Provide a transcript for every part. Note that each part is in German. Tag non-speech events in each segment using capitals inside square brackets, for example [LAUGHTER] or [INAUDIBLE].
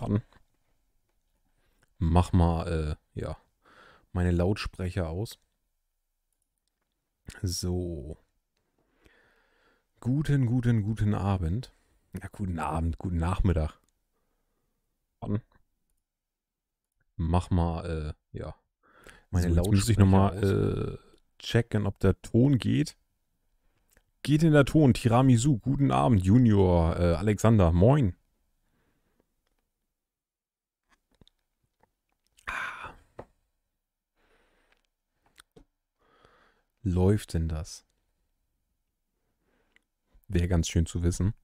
Schaden. Mach mal, äh, ja, meine Lautsprecher aus. So. Guten, guten, guten Abend. Ja, guten Abend, guten Nachmittag. Mach mal, äh, ja. Meine so, Lautsprecher. Muss ich nochmal äh, checken, ob der Ton geht. Geht in der Ton. Tiramisu, guten Abend, Junior, äh, Alexander, moin. läuft denn das? Wäre ganz schön zu wissen.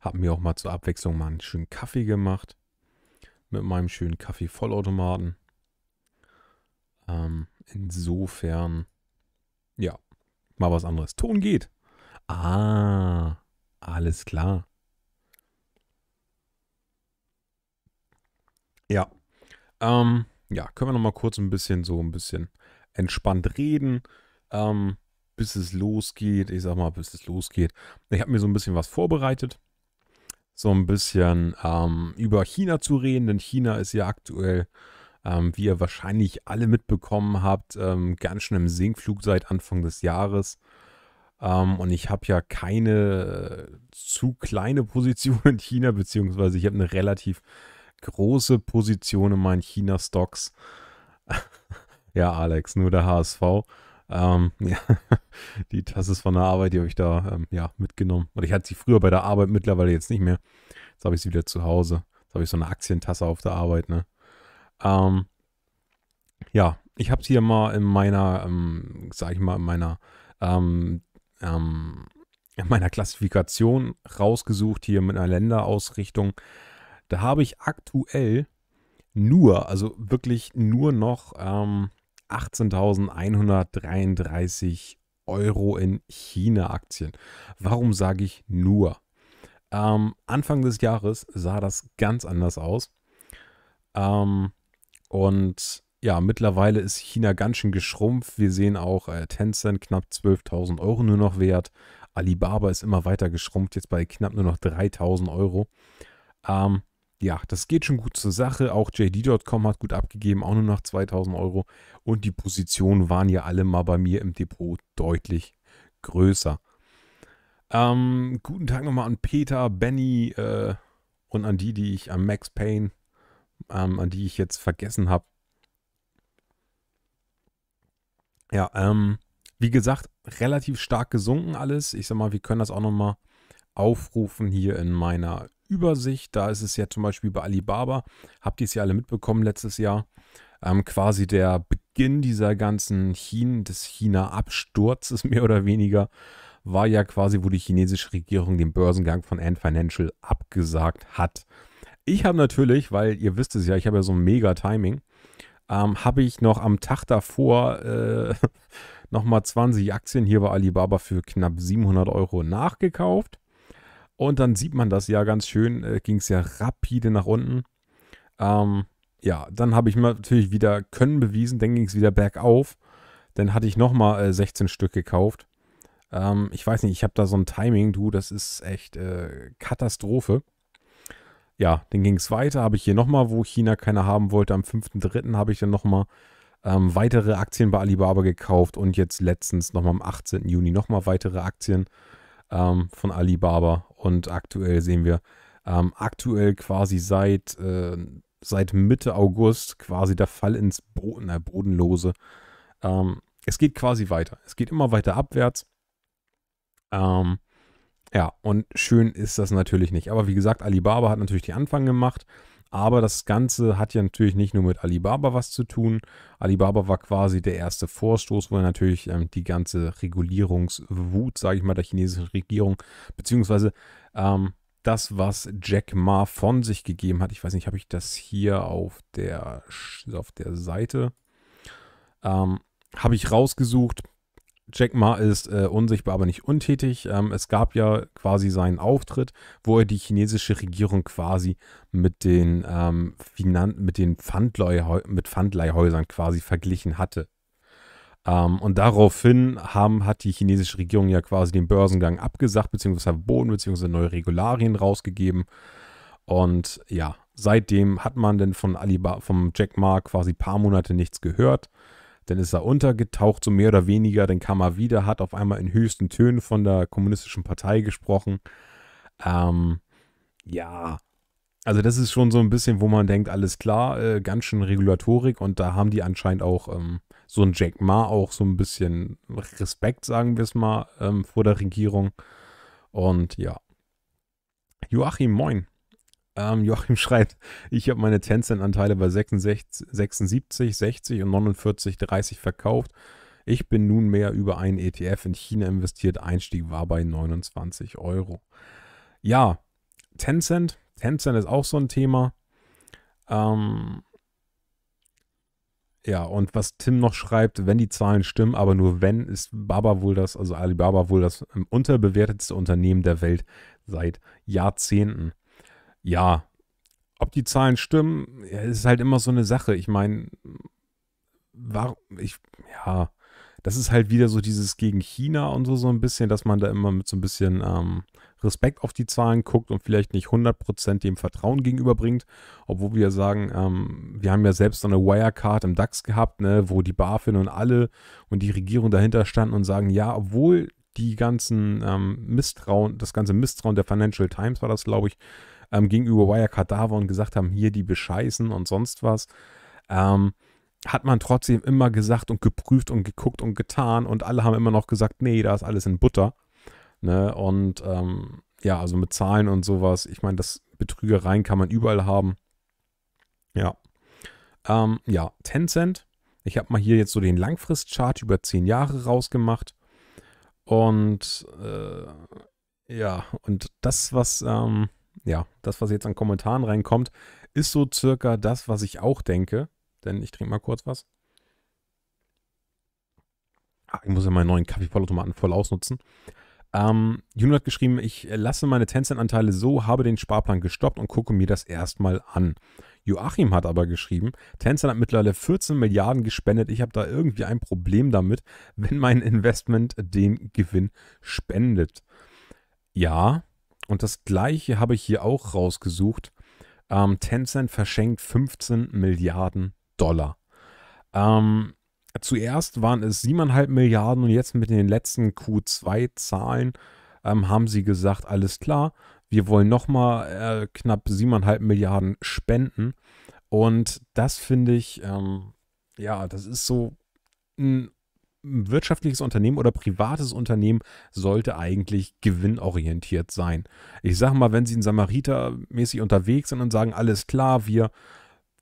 Hab mir auch mal zur Abwechslung mal einen schönen Kaffee gemacht. Mit meinem schönen Kaffee-Vollautomaten. Ähm, insofern, ja, mal was anderes. Ton geht. Ah, alles klar. Ja. Ähm, ja, können wir nochmal kurz ein bisschen so ein bisschen entspannt reden, ähm, bis es losgeht. Ich sag mal, bis es losgeht. Ich habe mir so ein bisschen was vorbereitet. So ein bisschen ähm, über China zu reden, denn China ist ja aktuell, ähm, wie ihr wahrscheinlich alle mitbekommen habt, ähm, ganz schön im Sinkflug seit Anfang des Jahres. Um, ähm, und ich habe ja keine äh, zu kleine Position in China, beziehungsweise ich habe eine relativ große Position in meinen China-Stocks. [LAUGHS] ja, Alex, nur der HSV. Ähm, [LAUGHS] ja, die Tasse ist von der Arbeit, die habe ich da ähm, ja, mitgenommen. Oder ich hatte sie früher bei der Arbeit, mittlerweile jetzt nicht mehr. Jetzt habe ich sie wieder zu Hause. Jetzt habe ich so eine Aktientasse auf der Arbeit, ne? Ähm, ja, ich habe sie ja mal in meiner, ähm, sag ich mal, in meiner, ähm, ähm, in meiner Klassifikation rausgesucht, hier mit einer Länderausrichtung. Da habe ich aktuell nur, also wirklich nur noch ähm, 18.133 Euro in China-Aktien. Warum sage ich nur? Ähm, Anfang des Jahres sah das ganz anders aus. Ähm, und ja, mittlerweile ist China ganz schön geschrumpft. Wir sehen auch äh, Tencent knapp 12.000 Euro nur noch wert. Alibaba ist immer weiter geschrumpft, jetzt bei knapp nur noch 3.000 Euro. Ähm, ja, das geht schon gut zur Sache. Auch JD.com hat gut abgegeben, auch nur nach 2000 Euro. Und die Positionen waren ja alle mal bei mir im Depot deutlich größer. Ähm, guten Tag nochmal an Peter, Benny äh, und an die, die ich an Max Payne, ähm, an die ich jetzt vergessen habe. Ja, ähm, wie gesagt, relativ stark gesunken alles. Ich sag mal, wir können das auch nochmal aufrufen hier in meiner Übersicht. Da ist es ja zum Beispiel bei Alibaba, habt ihr es ja alle mitbekommen letztes Jahr, ähm, quasi der Beginn dieser ganzen China, des China-Absturzes [LAUGHS] mehr oder weniger, war ja quasi, wo die chinesische Regierung den Börsengang von Ant Financial abgesagt hat. Ich habe natürlich, weil ihr wisst es ja, ich habe ja so ein mega Timing, ähm, habe ich noch am Tag davor äh, [LAUGHS] nochmal 20 Aktien hier bei Alibaba für knapp 700 Euro nachgekauft. Und dann sieht man das ja ganz schön, äh, ging es ja rapide nach unten. Ähm, ja, dann habe ich natürlich wieder Können bewiesen, dann ging es wieder bergauf. Dann hatte ich nochmal äh, 16 Stück gekauft. Ähm, ich weiß nicht, ich habe da so ein Timing, du, das ist echt äh, Katastrophe. Ja, dann ging es weiter, habe ich hier nochmal, wo China keiner haben wollte. Am 5.3. habe ich dann nochmal ähm, weitere Aktien bei Alibaba gekauft und jetzt letztens nochmal am 18. Juni nochmal weitere Aktien gekauft ähm, von Alibaba. Und aktuell sehen wir, ähm, aktuell quasi seit, äh, seit Mitte August quasi der Fall ins Boden, na, äh, Bodenlose. Ähm, es geht quasi weiter. Es geht immer weiter abwärts. Ähm, ja, und schön ist das natürlich nicht. Aber wie gesagt, Alibaba hat natürlich den Anfang gemacht. Aber das Ganze hat ja natürlich nicht nur mit Alibaba was zu tun. Alibaba war quasi der erste Vorstoß, wo natürlich ähm, die ganze Regulierungswut, sage ich mal, der chinesischen Regierung, beziehungsweise ähm, das, was Jack Ma von sich gegeben hat. Ich weiß nicht, habe ich das hier auf der, auf der Seite? Ähm, habe ich rausgesucht. Jack Ma ist äh, unsichtbar, aber nicht untätig. Ähm, es gab ja quasi seinen Auftritt, wo er die chinesische Regierung quasi mit den, ähm, Finan mit den Pfandleih mit Pfandleihhäusern quasi verglichen hatte. Ähm, und daraufhin haben, hat die chinesische Regierung ja quasi den Börsengang abgesagt, beziehungsweise verboten, beziehungsweise neue Regularien rausgegeben. Und ja, seitdem hat man denn von Alibaba, vom Jack Ma quasi paar Monate nichts gehört dann ist er untergetaucht, so mehr oder weniger, dann kam er wieder, hat auf einmal in höchsten Tönen von der kommunistischen Partei gesprochen. Ähm, ja, also das ist schon so ein bisschen, wo man denkt, alles klar, äh, ganz schön Regulatorik und da haben die anscheinend auch ähm, so ein Jack Ma auch so ein bisschen Respekt, sagen wir es mal, ähm, vor der Regierung. Und ja. Joachim, moin. Ähm, Joachim [LAUGHS] schreibt, ich habe meine Tencent-Anteile bei 66, 76, 60 und 49, 30 verkauft. Ich bin nunmehr über einen ETF in China investiert. Einstieg war bei 29 Euro. Ja, Tencent. Tencent ist auch so ein Thema. Ähm, ja, und was Tim noch schreibt, wenn die Zahlen stimmen, aber nur wenn, ist Baba wohl das, also Alibaba wohl das ähm, unterbewertetste Unternehmen der Welt seit Jahrzehnten ja, ob die Zahlen stimmen, ja, ist halt immer so eine Sache. Ich meine, warum, ich, ja, das ist halt wieder so dieses gegen China und so, so ein bisschen, dass man da immer mit so ein bisschen ähm, Respekt auf die Zahlen guckt und vielleicht nicht 100% dem Vertrauen gegenüberbringt, obwohl wir sagen, ähm, wir haben ja selbst so eine Wirecard im DAX gehabt, ne, wo die BaFin und alle und die Regierung dahinter standen und sagen, ja, obwohl die ganzen ähm, Misstrauen, das ganze Misstrauen der Financial Times war das, glaube ich, ähm, gegenüber Wirecard da war und gesagt haben, hier die bescheißen und sonst was, ähm, hat man trotzdem immer gesagt und geprüft und geguckt und getan und alle haben immer noch gesagt, nee, da ist alles in Butter. Ne? Und ähm, ja, also mit Zahlen und sowas, ich meine, das Betrügereien kann man überall haben. Ja. Ähm, ja, Tencent. Ich habe mal hier jetzt so den Langfristchart über 10 Jahre rausgemacht. Und äh, ja, und das, was ähm, ja, das, was jetzt an Kommentaren reinkommt, ist so circa das, was ich auch denke. Denn ich trinke mal kurz was. Ach, ich muss ja meinen neuen Kaffeevollautomaten voll ausnutzen. Ähm, Juno hat geschrieben, ich lasse meine Tencent-Anteile so, habe den Sparplan gestoppt und gucke mir das erstmal an. Joachim hat aber geschrieben, Tencent hat mittlerweile 14 Milliarden gespendet. Ich habe da irgendwie ein Problem damit, wenn mein Investment den Gewinn spendet. Ja, und das gleiche habe ich hier auch rausgesucht. Ähm, Tencent verschenkt 15 Milliarden Dollar. Ähm, zuerst waren es 7,5 Milliarden und jetzt mit den letzten Q2-Zahlen ähm, haben sie gesagt, alles klar, wir wollen nochmal äh, knapp 7,5 Milliarden spenden. Und das finde ich, ähm, ja, das ist so ein wirtschaftliches Unternehmen oder privates Unternehmen sollte eigentlich gewinnorientiert sein. Ich sage mal, wenn Sie in Samariter mäßig unterwegs sind und sagen, alles klar, wir,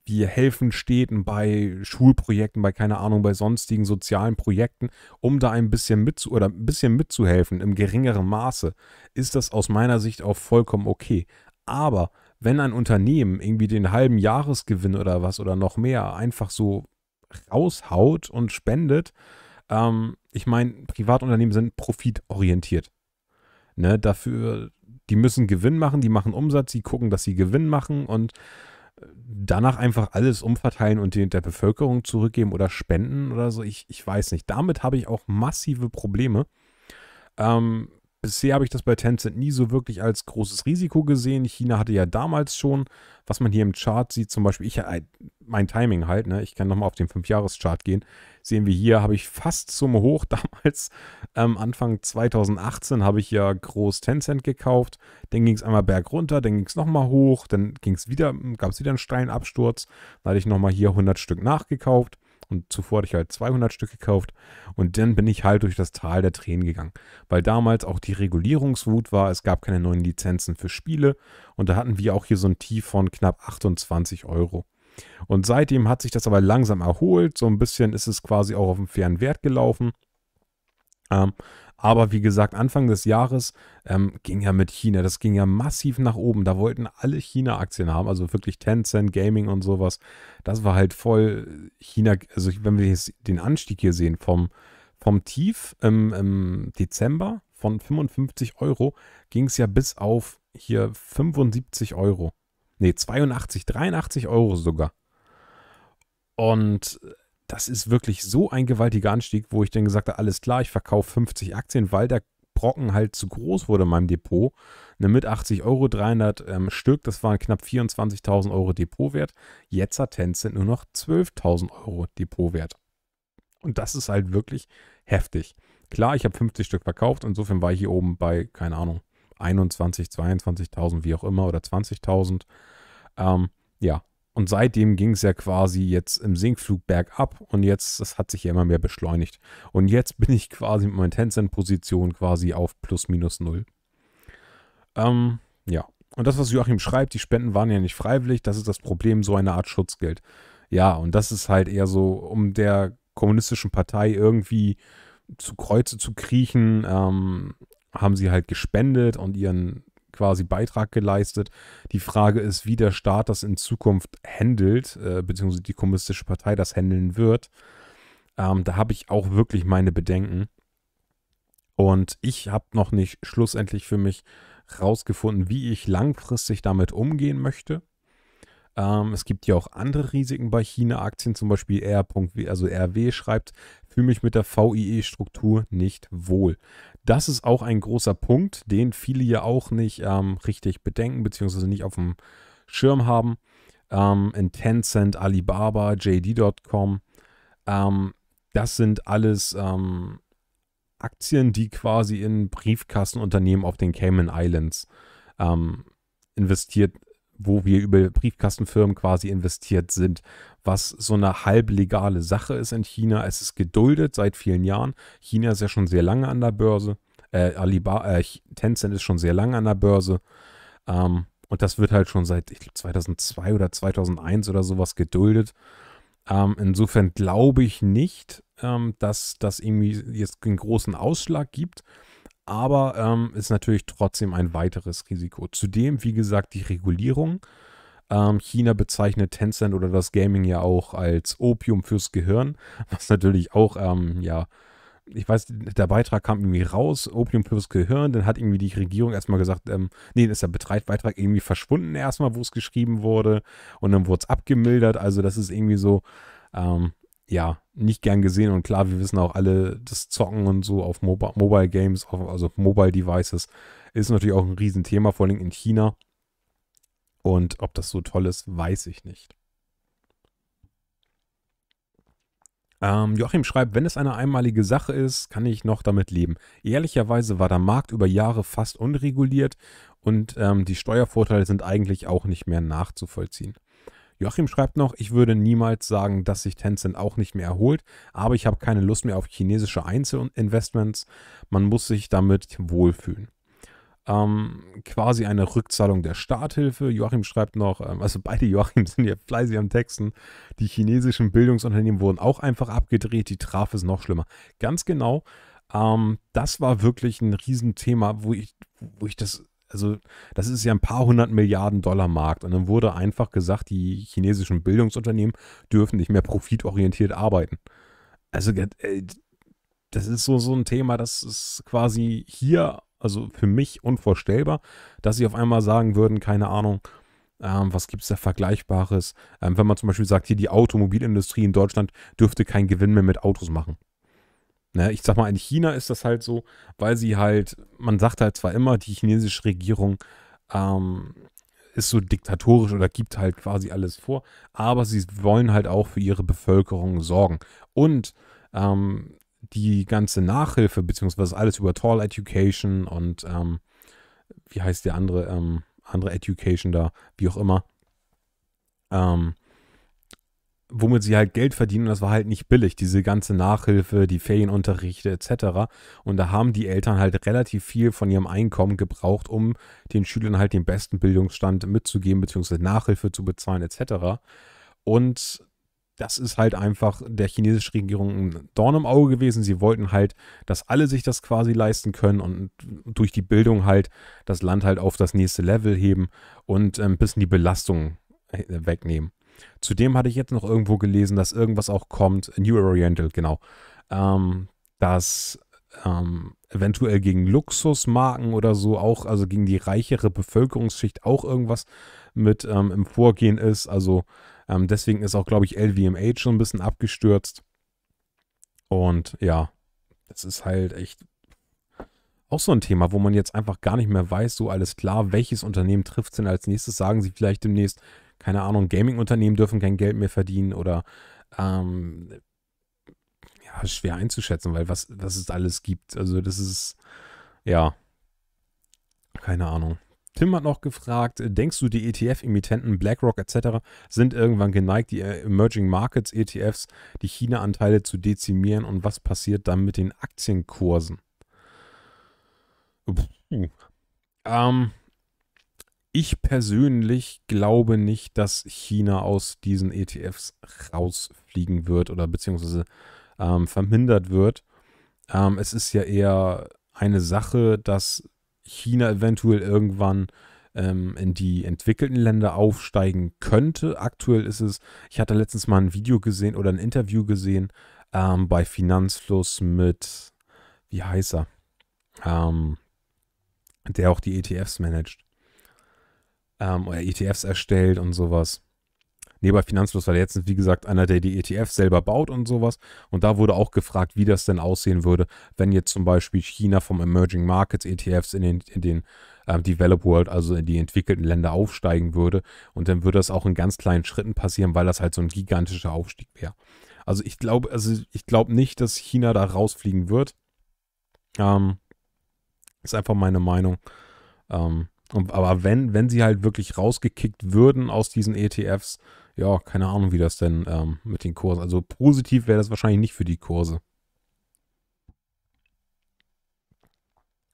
wir helfen Städten bei Schulprojekten, bei keine Ahnung, bei sonstigen sozialen Projekten, um da ein bisschen mitzu oder ein bisschen mitzuhelfen im geringeren Maße, ist das aus meiner Sicht auch vollkommen okay. Aber wenn ein Unternehmen irgendwie den halben Jahresgewinn oder was oder noch mehr einfach so raushaut und spendet, ähm, ich meine, Privatunternehmen sind profitorientiert. Ne, dafür, die müssen Gewinn machen, die machen Umsatz, die gucken, dass sie Gewinn machen und äh, danach einfach alles umverteilen und der Bevölkerung zurückgeben oder spenden oder so. Ich, ich weiß nicht. Damit habe ich auch massive Probleme. Ähm, Bisher habe ich das bei Tencent nie so wirklich als großes Risiko gesehen. China hatte ja damals schon, was man hier im Chart sieht, zum Beispiel, ich, äh, mein Timing halt, ne? ich kann nochmal auf den 5-Jahres-Chart gehen, sehen wir hier, habe ich fast zum Hoch [LAUGHS] damals, ähm, Anfang 2018 habe ich ja groß Tencent gekauft, dann ging es einmal bergunter, dann ging es nochmal hoch, dann ging es wieder, gab es wieder einen steilen Absturz, dann hatte ich nochmal hier 100 Stück nachgekauft und zuvor hatte ich halt 200 Stück gekauft. Und dann bin ich halt durch das Tal der Tränen gegangen. Weil damals auch die Regulierungswut war. Es gab keine neuen Lizenzen für Spiele. Und da hatten wir auch hier so ein Tief von knapp 28 Euro. Und seitdem hat sich das aber langsam erholt. So ein bisschen ist es quasi auch auf dem fairen Wert gelaufen. Ähm, aber wie gesagt, Anfang des Jahres ähm, ging ja mit China, das ging ja massiv nach oben. Da wollten alle China-Aktien haben, also wirklich Tencent, Gaming und sowas. Das war halt voll äh, China. Also wenn wir jetzt den Anstieg hier sehen vom, vom Tief im, im Dezember von 55 Euro ging es ja bis auf hier 75 Euro. Ne, 82, 83 Euro sogar. Und das ist wirklich so ein gewaltiger Anstieg, wo ich dann gesagt habe, alles klar, ich verkaufe 50 Aktien, weil der Brocken halt zu groß wurde in meinem Depot. Ne, mit 80 Euro 300 ähm, Stück, das waren knapp 24.000 Euro Depotwert. Jetzt hat Tencent nur noch 12.000 Euro Depotwert. Und das ist halt wirklich heftig. Klar, ich habe 50 Stück verkauft, insofern war ich hier oben bei, keine Ahnung, 21, 22.000, wie auch immer, oder 20.000. Ähm, ja, und seitdem ging es ja quasi jetzt im Sinkflug bergab und jetzt, das hat sich ja immer mehr beschleunigt. Und jetzt bin ich quasi mit meinen Tencent-Position quasi auf plus minus null. Ähm, ja. Und das, was Joachim schreibt, die Spenden waren ja nicht freiwillig, das ist das Problem, so eine Art Schutzgeld. Ja, und das ist halt eher so, um der kommunistischen Partei irgendwie zu Kreuze zu kriechen, ähm, haben sie halt gespendet und ihren quasi Beitrag geleistet. Die Frage ist, wie der Staat das in Zukunft handelt, äh, beziehungsweise die Kommunistische Partei das handeln wird. Ähm, da habe ich auch wirklich meine Bedenken. Und ich habe noch nicht schlussendlich für mich rausgefunden, wie ich langfristig damit umgehen möchte. Ähm, es gibt ja auch andere Risiken bei China-Aktien, zum Beispiel R. Also RW schreibt, fühle mich mit der VIE-Struktur nicht wohl das ist auch ein großer Punkt, den viele ja auch nicht ähm, richtig bedenken, beziehungsweise nicht auf dem Schirm haben. Ähm, in Tencent, Alibaba, JD.com, ähm, das sind alles ähm, Aktien, die quasi in Briefkastenunternehmen auf den Cayman Islands ähm, investiert wo wir über Briefkastenfirmen quasi investiert sind, was so eine halblegale Sache ist in China. Es ist geduldet seit vielen Jahren. China ist ja schon sehr lange an der Börse. Äh, Alibaba, äh, Tencent ist schon sehr lange an der Börse. Ähm, und das wird halt schon seit, ich glaube, 2002 oder 2001 oder sowas geduldet. Ähm, insofern glaube ich nicht, ähm, dass das irgendwie jetzt einen großen Ausschlag gibt aber ähm, ist natürlich trotzdem ein weiteres Risiko. Zudem, wie gesagt, die Regulierung. Ähm, China bezeichnet Tencent oder das Gaming ja auch als Opium fürs Gehirn, [LAUGHS] was natürlich auch, ähm, ja, ich weiß, der Beitrag kam irgendwie raus, Opium fürs Gehirn, dann hat irgendwie die Regierung erstmal gesagt, ähm, nee, ist der Betreibbeitrag irgendwie verschwunden erstmal, wo es geschrieben wurde und dann wurde es abgemildert, also das ist irgendwie so, ähm, ja, nicht gern gesehen. Und klar, wir wissen auch alle, das Zocken und so auf Mobi Mobile Games, auf, also auf Mobile Devices, ist natürlich auch ein Riesenthema, vor allem in China. Und ob das so toll ist, weiß ich nicht. Ähm, Joachim schreibt, wenn es eine einmalige Sache ist, kann ich noch damit leben. Ehrlicherweise war der Markt über Jahre fast unreguliert und ähm, die Steuervorteile sind eigentlich auch nicht mehr nachzuvollziehen. Joachim schreibt noch, ich würde niemals sagen, dass sich Tencent auch nicht mehr erholt, aber ich habe keine Lust mehr auf chinesische Einzelinvestments. Man muss sich damit wohlfühlen. Ähm, quasi eine Rückzahlung der Starthilfe. Joachim schreibt noch, ähm, also beide Joachim [LAUGHS] sind ja fleißig am Texten. Die chinesischen Bildungsunternehmen wurden auch einfach abgedreht, die traf es noch schlimmer. Ganz genau. Ähm, das war wirklich ein Riesenthema, wo ich, wo ich das also das ist ja ein paar hundert Milliarden Dollar Markt. Und dann wurde einfach gesagt, die chinesischen Bildungsunternehmen dürfen nicht mehr profitorientiert arbeiten. Also äh, das ist so, so ein Thema, das ist quasi hier, also für mich unvorstellbar, dass sie auf einmal sagen würden, keine Ahnung, ähm, was gibt es da Vergleichbares? Ähm, wenn man zum Beispiel sagt, hier die Automobilindustrie in Deutschland dürfte keinen Gewinn mehr mit Autos machen. Ne, ich sag mal, in China ist das halt so, weil sie halt, man sagt halt zwar immer, die chinesische Regierung ähm, ist so diktatorisch oder gibt halt quasi alles vor, aber sie wollen halt auch für ihre Bevölkerung sorgen. Und ähm, die ganze Nachhilfe, beziehungsweise alles über Tall Education und ähm, wie heißt der andere, ähm, andere Education da, wie auch immer, ähm, womit sie halt Geld verdienen. Und das war halt nicht billig, diese ganze Nachhilfe, die Ferienunterrichte etc. Und da haben die Eltern halt relativ viel von ihrem Einkommen gebraucht, um den Schülern halt den besten Bildungsstand mitzugeben, beziehungsweise Nachhilfe zu bezahlen etc. Und das ist halt einfach der chinesischen Regierung ein Dorn im Auge gewesen. Sie wollten halt, dass alle sich das quasi leisten können und durch die Bildung halt das Land halt auf das nächste Level heben und ein ähm, bisschen die Belastung äh, wegnehmen. Zudem hatte ich jetzt noch irgendwo gelesen, dass irgendwas auch kommt, New Oriental, genau, ähm, dass ähm, eventuell gegen Luxusmarken oder so auch, also gegen die reichere Bevölkerungsschicht auch irgendwas mit ähm, im Vorgehen ist. Also ähm, deswegen ist auch, glaube ich, LVMH schon ein bisschen abgestürzt. Und ja, das ist halt echt auch so ein Thema, wo man jetzt einfach gar nicht mehr weiß, so alles klar, welches Unternehmen trifft es denn als nächstes? Sagen sie vielleicht demnächst, keine Ahnung, Gaming-Unternehmen dürfen kein Geld mehr verdienen oder ähm, ja, schwer einzuschätzen, weil was, was es alles gibt. Also das ist, ja, keine Ahnung. Tim hat noch gefragt, denkst du, die ETF-Emittenten BlackRock etc. sind irgendwann geneigt, die äh, Emerging Markets ETFs, die China-Anteile zu dezimieren und was passiert dann mit den Aktienkursen? Puh. Ähm, ich persönlich glaube nicht, dass China aus diesen ETFs rausfliegen wird oder beziehungsweise ähm, vermindert wird. Ähm, es ist ja eher eine Sache, dass China eventuell irgendwann ähm, in die entwickelten Länder aufsteigen könnte. Aktuell ist es, ich hatte letztens mal ein Video gesehen oder ein Interview gesehen ähm, bei Finanzfluss mit, wie heißt er? Ähm, der auch die ETFs managt ähm, oder ETFs erstellt und sowas. Nee, bei Finanzfluss war jetzt, wie gesagt, einer, der die ETFs selber baut und sowas. Und da wurde auch gefragt, wie das denn aussehen würde, wenn jetzt zum Beispiel China vom Emerging Markets ETFs in den, in den ähm, Developed World, also in die entwickelten Länder aufsteigen würde. Und dann würde das auch in ganz kleinen Schritten passieren, weil das halt so ein gigantischer Aufstieg wäre. Also ich glaube, also ich glaube nicht, dass China da rausfliegen wird. Ähm, ist einfach meine Meinung. Ähm, und, aber wenn, wenn sie halt wirklich rausgekickt würden aus diesen ETFs, ja, keine Ahnung, wie das denn ähm, mit den Kursen. Also positiv wäre das wahrscheinlich nicht für die Kurse.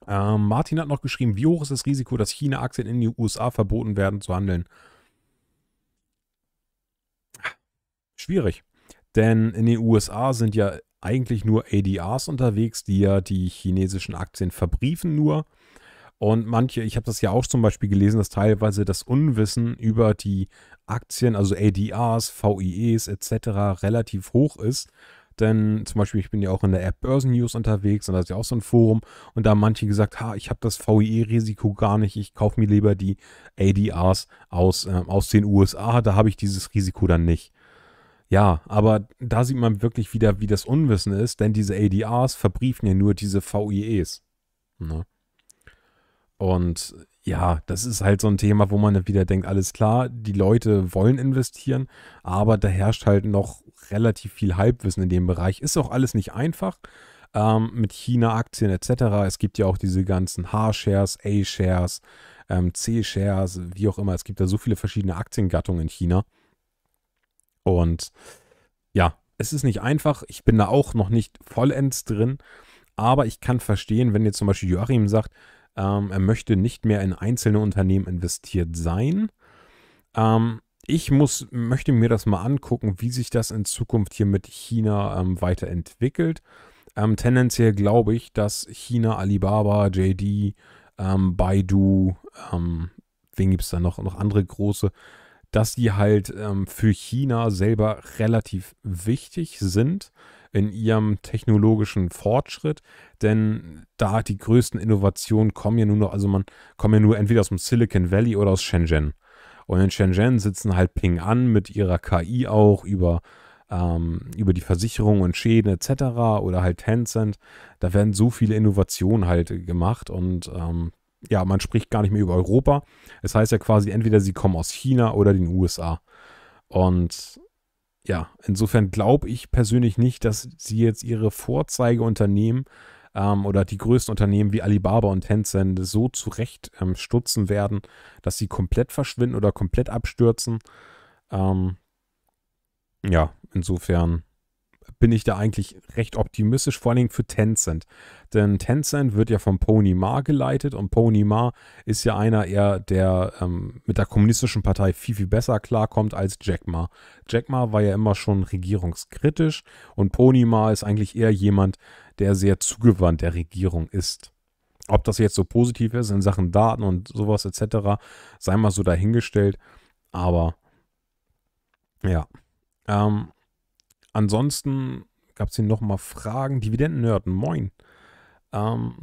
Ähm, Martin hat noch geschrieben, wie hoch ist das Risiko, dass China-Aktien in die USA verboten werden zu handeln? Schwierig. Denn in den USA sind ja eigentlich nur ADRs unterwegs, die ja die chinesischen Aktien verbriefen nur. Und manche, ich habe das ja auch zum Beispiel gelesen, dass teilweise das Unwissen über die Aktien, also ADRs, VIEs etc. relativ hoch ist. Denn zum Beispiel, ich bin ja auch in der App Börsen News unterwegs und da ist ja auch so ein Forum und da haben manche gesagt, ha, ich habe das VIE-Risiko gar nicht, ich kaufe mir lieber die ADRs aus, äh, aus den USA, da habe ich dieses Risiko dann nicht. Ja, aber da sieht man wirklich wieder, wie das Unwissen ist, denn diese ADRs verbriefen ja nur diese VIEs. Ne? Und ja, das ist halt so ein Thema, wo man wieder denkt, alles klar, die Leute wollen investieren, aber da herrscht halt noch relativ viel Halbwissen in dem Bereich. Ist auch alles nicht einfach ähm, mit China-Aktien etc. Es gibt ja auch diese ganzen H-Shares, A-Shares, ähm, C-Shares, wie auch immer. Es gibt da so viele verschiedene Aktiengattungen in China. Und ja, es ist nicht einfach. Ich bin da auch noch nicht vollends drin. Aber ich kann verstehen, wenn jetzt zum Beispiel Joachim sagt, ähm, er möchte nicht mehr in einzelne Unternehmen investiert sein. Ähm, ich muss, möchte mir das mal angucken, wie sich das in Zukunft hier mit China ähm, weiterentwickelt. Ähm, tendenziell glaube ich, dass China, Alibaba, JD, ähm, Baidu, ähm, wen gibt es da noch, noch andere große, dass die halt für China selber relativ wichtig sind in ihrem technologischen Fortschritt, denn da die größten Innovationen kommen ja nur noch, also man kommt ja nur entweder aus dem Silicon Valley oder aus Shenzhen. Und in Shenzhen sitzen halt Ping An mit ihrer KI auch über ähm, über die Versicherungen und Schäden etc. oder halt Tencent. Da werden so viele Innovationen halt gemacht und ähm, ja, man spricht gar nicht mehr über Europa. Es das heißt ja quasi, entweder sie kommen aus China oder den USA. Und ja, insofern glaube ich persönlich nicht, dass sie jetzt ihre Vorzeigeunternehmen ähm, oder die größten Unternehmen wie Alibaba und Tencent so zurecht ähm, stutzen werden, dass sie komplett verschwinden oder komplett abstürzen. Ähm, ja, insofern bin ich da eigentlich recht optimistisch, vor allem für Tencent. Denn Tencent wird ja von Pony Ma geleitet und Pony Ma ist ja einer eher, der ähm, mit der kommunistischen Partei viel, viel besser klarkommt als Jack Ma. Jack Ma war ja immer schon regierungskritisch und Pony Ma ist eigentlich eher jemand, der sehr zugewandt der Regierung ist. Ob das jetzt so positiv ist in Sachen Daten und sowas etc., sei mal so dahingestellt. Aber ja. Ähm, Ansonsten gab es hier nochmal Fragen. Dividenden-Nerd, moin. Ähm,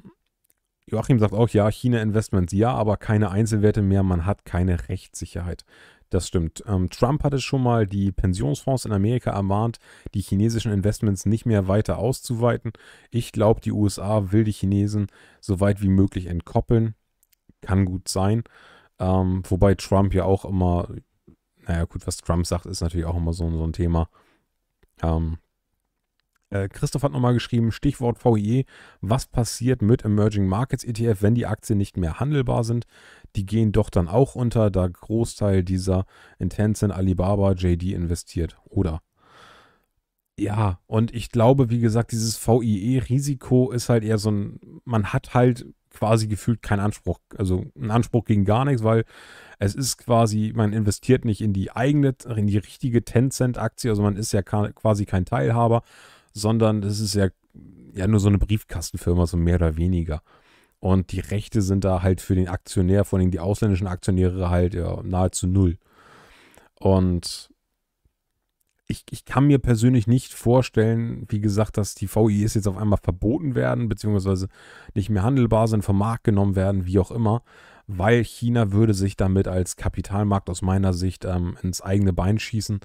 Joachim sagt auch, ja, China Investments, ja, aber keine Einzelwerte mehr, man hat keine Rechtssicherheit. Das stimmt. Ähm, Trump hatte schon mal die Pensionsfonds in Amerika ermahnt, die chinesischen Investments nicht mehr weiter auszuweiten. Ich glaube, die USA will die Chinesen so weit wie möglich entkoppeln. Kann gut sein. Ähm, wobei Trump ja auch immer, naja gut, was Trump sagt, ist natürlich auch immer so, so ein Thema. Ähm, äh, Christoph hat nochmal geschrieben, Stichwort VIE, was passiert mit Emerging Markets ETF, wenn die Aktien nicht mehr handelbar sind? Die gehen doch dann auch unter, da Großteil dieser Intense in Alibaba, JD investiert, oder? Ja, und ich glaube, wie gesagt, dieses VIE-Risiko ist halt eher so ein, man hat halt quasi gefühlt keinen Anspruch, also ein Anspruch gegen gar nichts, weil es ist quasi, man investiert nicht in die eigene, in die richtige Tencent-Aktie, also man ist ja quasi kein Teilhaber, sondern es ist ja, ja nur so eine Briefkastenfirma, so mehr oder weniger. Und die Rechte sind da halt für den Aktionär, vor allem die ausländischen Aktionäre halt ja, nahezu null. Und ich, ich kann mir persönlich nicht vorstellen, wie gesagt, dass die VIEs jetzt auf einmal verboten werden, beziehungsweise nicht mehr handelbar sind, vom Markt genommen werden, wie auch immer, weil China würde sich damit als Kapitalmarkt aus meiner Sicht ähm, ins eigene Bein schießen.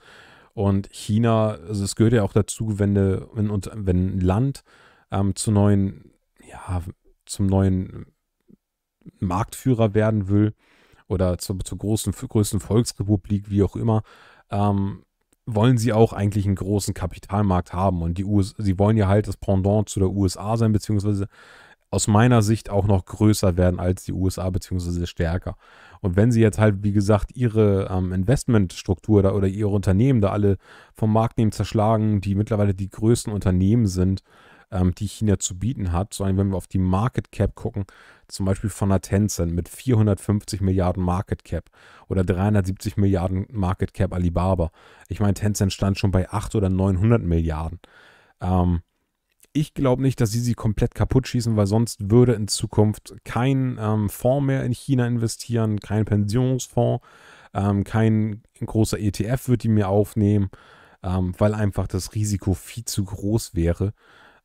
Und China, also es gehört ja auch dazu, wenn, de, wenn, wenn ein Land ähm, zu neuen, ja, zum neuen Marktführer werden will oder zur, zur großen, größten Volksrepublik, wie auch immer, ähm, wollen sie auch eigentlich einen großen Kapitalmarkt haben. Und die US sie wollen ja halt das Pendant zu der USA sein, beziehungsweise aus meiner Sicht auch noch größer werden als die USA, beziehungsweise stärker. Und wenn sie jetzt halt, wie gesagt, ihre ähm, Investmentstruktur da oder ihre Unternehmen da alle vom Markt nehmen, zerschlagen, die mittlerweile die größten Unternehmen sind, ähm, die China zu bieten hat, sondern wenn wir auf die Market Cap gucken, zum Beispiel von der Tencent mit 450 Milliarden Market Cap oder 370 Milliarden Market Cap Alibaba. Ich meine, Tencent stand schon bei 800 oder 900 Milliarden. Ähm, ich glaube nicht, dass sie sie komplett kaputt schießen, weil sonst würde in Zukunft kein ähm, Fonds mehr in China investieren, kein Pensionsfonds, ähm, kein großer ETF würde die mir aufnehmen, ähm, weil einfach das Risiko viel zu groß wäre.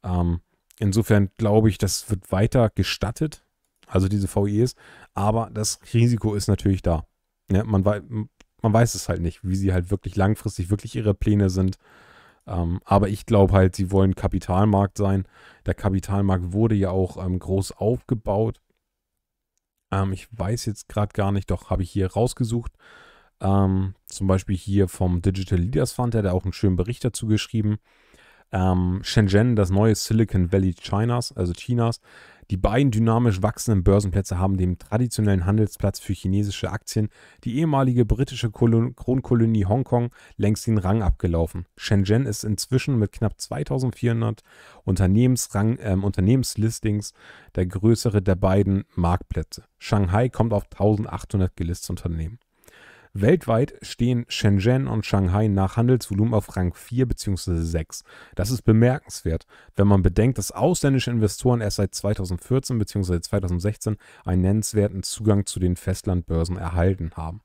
Ähm, insofern glaube ich, das wird weiter gestattet, also diese VIEs, aber das Risiko ist natürlich da. Ja, ne, man, wei man weiß es halt nicht, wie sie halt wirklich langfristig wirklich ihre Pläne sind. Ähm, aber ich glaube halt, sie wollen Kapitalmarkt sein. Der Kapitalmarkt wurde ja auch ähm, groß aufgebaut. Ähm, ich weiß jetzt gerade gar nicht, doch habe ich hier rausgesucht. Ähm, zum Beispiel hier vom Digital Leaders Fund, der hat auch einen schönen Bericht dazu geschrieben ähm, Shenzhen, das neue Silicon Valley Chinas, also Chinas. Die beiden dynamisch wachsenden Börsenplätze haben dem traditionellen Handelsplatz für chinesische Aktien die ehemalige britische Kolon Kronkolonie Hongkong längst den Rang abgelaufen. Shenzhen ist inzwischen mit knapp 2400 Unternehmensrang, äh, Unternehmenslistings der größere der beiden Marktplätze. Shanghai kommt auf 1800 gelistete Unternehmen. Weltweit stehen Shenzhen und Shanghai nach Handelsvolumen auf Rang 4 bzw. 6. Das ist bemerkenswert, wenn man bedenkt, dass ausländische Investoren erst seit 2014 bzw. 2016 einen nennenswerten Zugang zu den Festlandbörsen erhalten haben.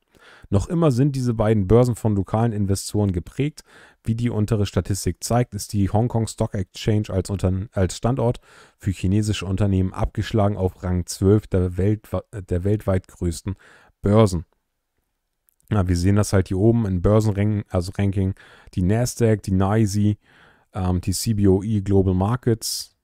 Noch immer sind diese beiden Börsen von lokalen Investoren geprägt. Wie die untere Statistik zeigt, ist die Hong Kong Stock Exchange als, als Standort für chinesische Unternehmen abgeschlagen auf Rang 12 der, Welt der weltweit größten Börsen. Ja, wir sehen das halt hier oben in Börsenranking, also Ranking, die Nasdaq, die NYSE, ähm, die CBOE Global Markets.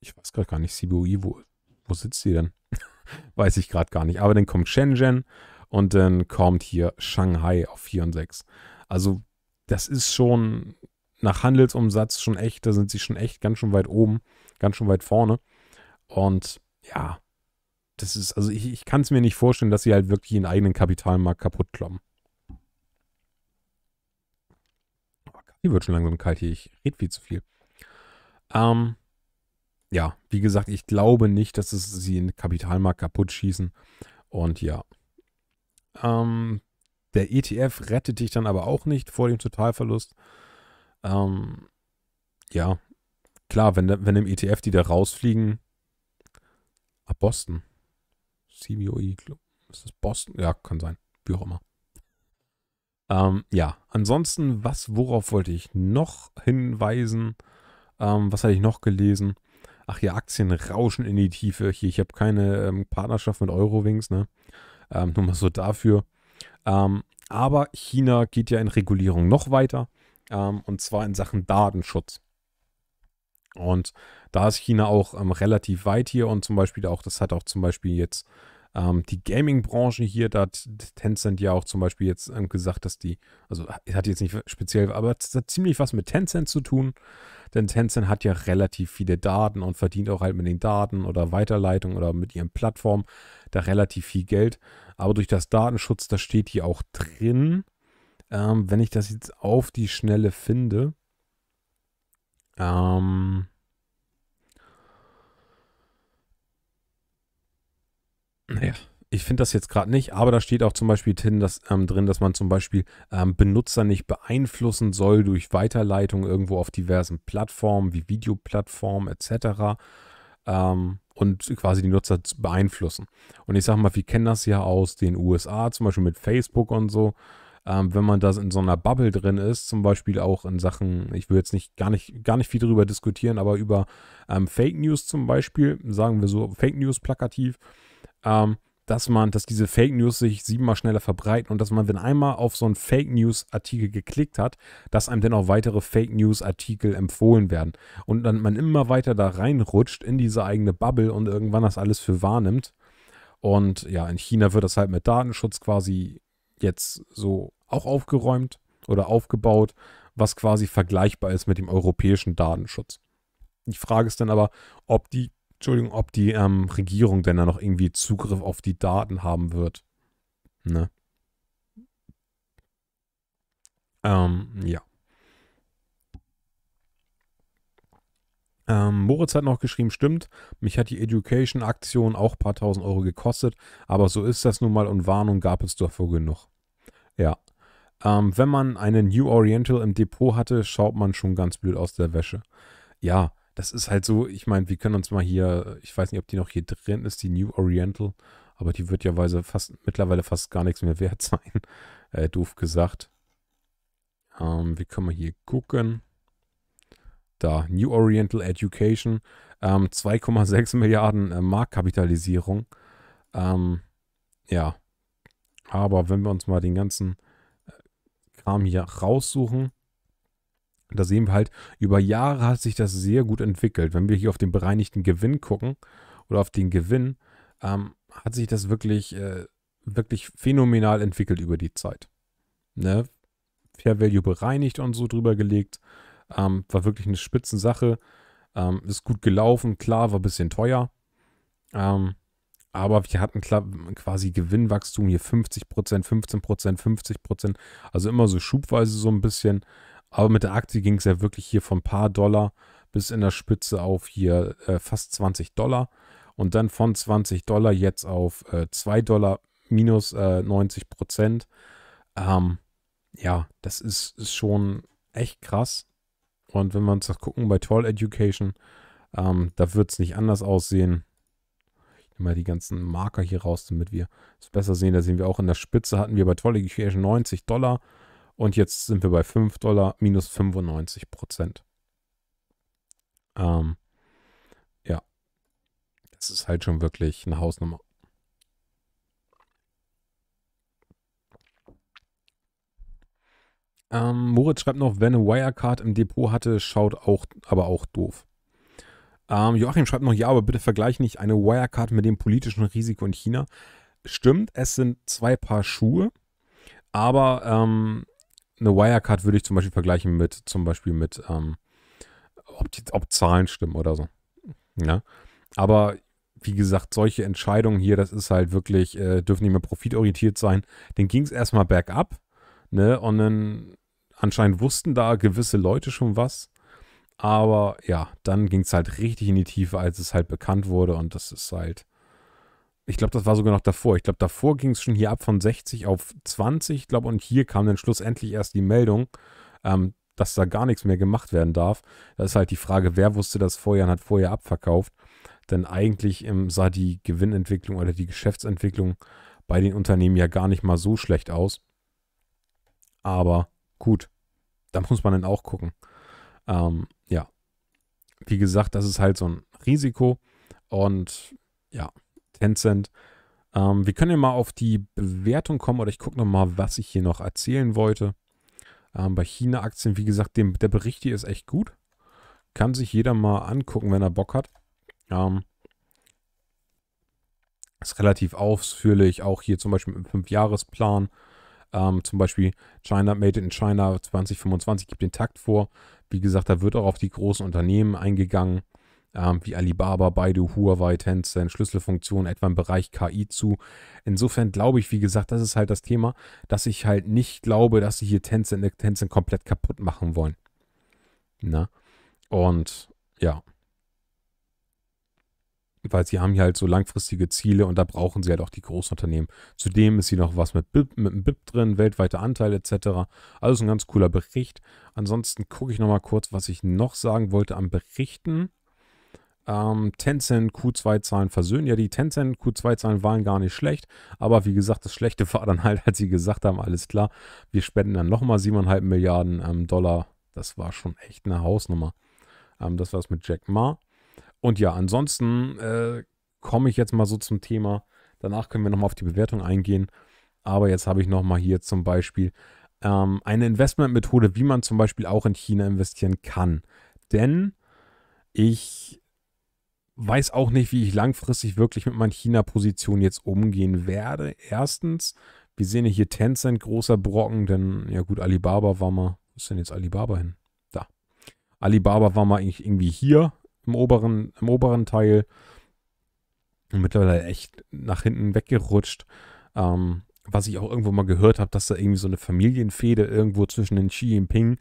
Ich weiß gerade gar nicht, CBOE, wo, wo sitzt die denn? [LAUGHS] weiß ich gerade gar nicht. Aber dann kommt Shenzhen und dann kommt hier Shanghai auf 4 und 6. Also das ist schon nach Handelsumsatz schon echt, da sind sie schon echt ganz schon weit oben, ganz schon weit vorne. Und ja, das ist, also ich, ich kann es mir nicht vorstellen, dass sie halt wirklich ihren eigenen Kapitalmarkt kaputt kloppen. Die oh wird schon langsam kalt hier. Ich rede viel zu viel. Ähm, ja, wie gesagt, ich glaube nicht, dass es sie in den Kapitalmarkt kaputt schießen. Und ja. Ähm, der ETF rettet dich dann aber auch nicht vor dem Totalverlust. Ähm, ja, klar, wenn, wenn im ETF die da rausfliegen, ab Boston. CBOE, ist das Boston? Ja, kann sein. Wie auch immer. Ähm, ja, ansonsten, was, worauf wollte ich noch hinweisen? Ähm, was hatte ich noch gelesen? Ach ja, Aktien rauschen in die Tiefe. Hier, ich habe keine ähm, Partnerschaft mit Eurowings, ne? Ähm, nur mal so dafür. Ähm, aber China geht ja in Regulierung noch weiter. Ähm, und zwar in Sachen Datenschutz. Und da ist China auch ähm, relativ weit hier und zum Beispiel auch, das hat auch zum Beispiel jetzt ähm, die Gaming-Branche hier, da hat Tencent ja auch zum Beispiel jetzt ähm, gesagt, dass die, also hat jetzt nicht speziell, aber es hat ziemlich was mit Tencent zu tun, denn Tencent hat ja relativ viele Daten und verdient auch halt mit den Daten oder Weiterleitung oder mit ihren Plattformen da relativ viel Geld. Aber durch das Datenschutz, das steht hier auch drin, ähm, wenn ich das jetzt auf die Schnelle finde ähm, naja, ich finde das jetzt gerade nicht, aber da steht auch zum Beispiel hin, dass, ähm, drin, dass man zum Beispiel ähm, Benutzer nicht beeinflussen soll durch Weiterleitung irgendwo auf diversen Plattformen wie Videoplattformen etc. Ähm, und quasi die Nutzer beeinflussen. Und ich sage mal, wir kennen das ja aus den USA, zum Beispiel mit Facebook und so ähm, wenn man da in so einer Bubble drin ist, zum Beispiel auch in Sachen, ich will jetzt nicht gar nicht, gar nicht viel darüber diskutieren, aber über ähm, Fake News zum Beispiel, sagen wir so, Fake News plakativ, ähm, dass man, dass diese Fake News sich siebenmal schneller verbreiten und dass man, wenn einmal auf so einen Fake News Artikel geklickt hat, dass einem dann auch weitere Fake News Artikel empfohlen werden und dann man immer weiter da reinrutscht in diese eigene Bubble und irgendwann das alles für wahrnimmt. Und ja, in China wird das halt mit Datenschutz quasi jetzt so auch aufgeräumt oder aufgebaut, was quasi vergleichbar ist mit dem europäischen Datenschutz. Die Frage ist dann aber, ob die, Entschuldigung, ob die ähm, Regierung denn da noch irgendwie Zugriff auf die Daten haben wird. Ne? Ähm, ja. Ähm, Moritz hat noch geschrieben, stimmt, mich hat die Education-Aktion auch ein paar tausend Euro gekostet, aber so ist das nun mal und Warnung gab es davor genug. Ja, ähm, wenn man eine New Oriental im Depot hatte, schaut man schon ganz blöd aus der Wäsche. Ja, das ist halt so, ich meine, wir können uns mal hier, ich weiß nicht, ob die noch hier drin ist, die New Oriental, aber die wird ja fast, mittlerweile fast gar nichts mehr wert [LAUGHS] sein. Äh, doof gesagt. Ähm, wir können mal hier gucken. Da, New Oriental Education, ähm, 2,6 Milliarden äh, Marktkapitalisierung. Ähm, ja, aber wenn wir uns mal den ganzen Kram hier raussuchen. Da sehen wir halt, über Jahre hat sich das sehr gut entwickelt. Wenn wir hier auf den bereinigten Gewinn gucken oder auf den Gewinn, ähm, hat sich das wirklich, äh, wirklich phänomenal entwickelt über die Zeit. Ne? Fair Value bereinigt und so drüber gelegt. Ähm, war wirklich eine Spitzensache. Ähm, ist gut gelaufen, klar, war ein bisschen teuer. Ähm, aber wir hatten quasi Gewinnwachstum hier 50 Prozent, 15 Prozent, 50 Prozent. Also immer so schubweise so ein bisschen. Aber mit der Aktie ging es ja wirklich hier von ein paar Dollar bis in der Spitze auf hier äh, fast 20 Dollar. Und dann von 20 Dollar jetzt auf äh, 2 Dollar minus äh, 90 Prozent. Ähm, ja, das ist, ist schon echt krass. Und wenn wir uns das gucken bei Toll Education, ähm, da wird es nicht anders aussehen mal die ganzen Marker hier raus, damit wir es besser sehen. Da sehen wir auch in der Spitze hatten wir bei Tolle Creation 90 Dollar und jetzt sind wir bei 5 Dollar minus 95 Prozent. Ähm, ja, das ist halt schon wirklich eine Hausnummer. Ähm, Moritz schreibt noch, wenn eine Wirecard im Depot hatte, schaut auch, aber auch doof. Ähm, Joachim schreibt noch, ja, aber bitte vergleich nicht eine Wirecard mit dem politischen Risiko in China. Stimmt, es sind zwei Paar Schuhe, aber ähm, eine Wirecard würde ich zum Beispiel vergleichen mit zum Beispiel mit ähm, ob, die, ob Zahlen stimmen oder so. Ja? Ne? Aber wie gesagt, solche Entscheidungen hier, das ist halt wirklich, äh, dürfen nicht mehr profitorientiert sein. Den ging es erstmal bergab, ne? Und dann anscheinend wussten da gewisse Leute schon was. Aber ja, dann ging es halt richtig in die Tiefe, als es halt bekannt wurde. Und das ist halt, ich glaube, das war sogar noch davor. Ich glaube, davor ging es schon hier ab von 60 auf 20, glaube und hier kam dann schlussendlich erst die Meldung, ähm, dass da gar nichts mehr gemacht werden darf. Das ist halt die Frage, wer wusste das vorher und hat vorher abverkauft. Denn eigentlich ähm, sah die Gewinnentwicklung oder die Geschäftsentwicklung bei den Unternehmen ja gar nicht mal so schlecht aus. Aber gut, da muss man dann auch gucken. Ähm, wie gesagt, das ist halt so ein Risiko. Und ja, Tencent. Ähm, wir können ja mal auf die Bewertung kommen oder ich gucke nochmal, was ich hier noch erzählen wollte. Ähm, bei China-Aktien, wie gesagt, dem, der Bericht hier ist echt gut. Kann sich jeder mal angucken, wenn er Bock hat. Ähm, ist relativ ausführlich, auch hier zum Beispiel im Fünfjahresplan. Ähm, zum Beispiel China Made in China 2025 gibt den Takt vor. Wie gesagt, da wird auch auf die großen Unternehmen eingegangen, ähm, wie Alibaba, Baidu, Huawei, Tencent, Schlüsselfunktionen etwa im Bereich KI zu. Insofern glaube ich, wie gesagt, das ist halt das Thema, dass ich halt nicht glaube, dass sie hier Tencent, Tencent komplett kaputt machen wollen. Na? Und ja weil sie haben hier halt so langfristige Ziele und da brauchen sie halt auch die Großunternehmen. Zudem ist hier noch was mit, BIP, mit dem BIP drin, weltweiter Anteil etc. Also ein ganz cooler Bericht. Ansonsten gucke ich nochmal kurz, was ich noch sagen wollte am Berichten. Ähm, Tencent Q2-Zahlen versöhnen. Ja, die Tencent Q2-Zahlen waren gar nicht schlecht, aber wie gesagt, das Schlechte war dann halt, als sie gesagt haben, alles klar, wir spenden dann nochmal 7,5 Milliarden ähm, Dollar. Das war schon echt eine Hausnummer. Ähm, das es mit Jack Ma. Und ja, ansonsten äh, komme ich jetzt mal so zum Thema. Danach können wir nochmal auf die Bewertung eingehen. Aber jetzt habe ich nochmal hier zum Beispiel ähm, eine Investmentmethode, wie man zum Beispiel auch in China investieren kann. Denn ich weiß auch nicht, wie ich langfristig wirklich mit meinen China-Positionen jetzt umgehen werde. Erstens, wir sehen hier Tencent, großer Brocken, denn ja gut, Alibaba war mal, wo ist denn jetzt Alibaba hin? Da. Alibaba war mal irgendwie hier, im oberen, im oberen Teil. Mittlerweile echt nach hinten weggerutscht. Ähm, was ich auch irgendwo mal gehört habe, dass da irgendwie so eine Familienfehde irgendwo zwischen den Xi Jinping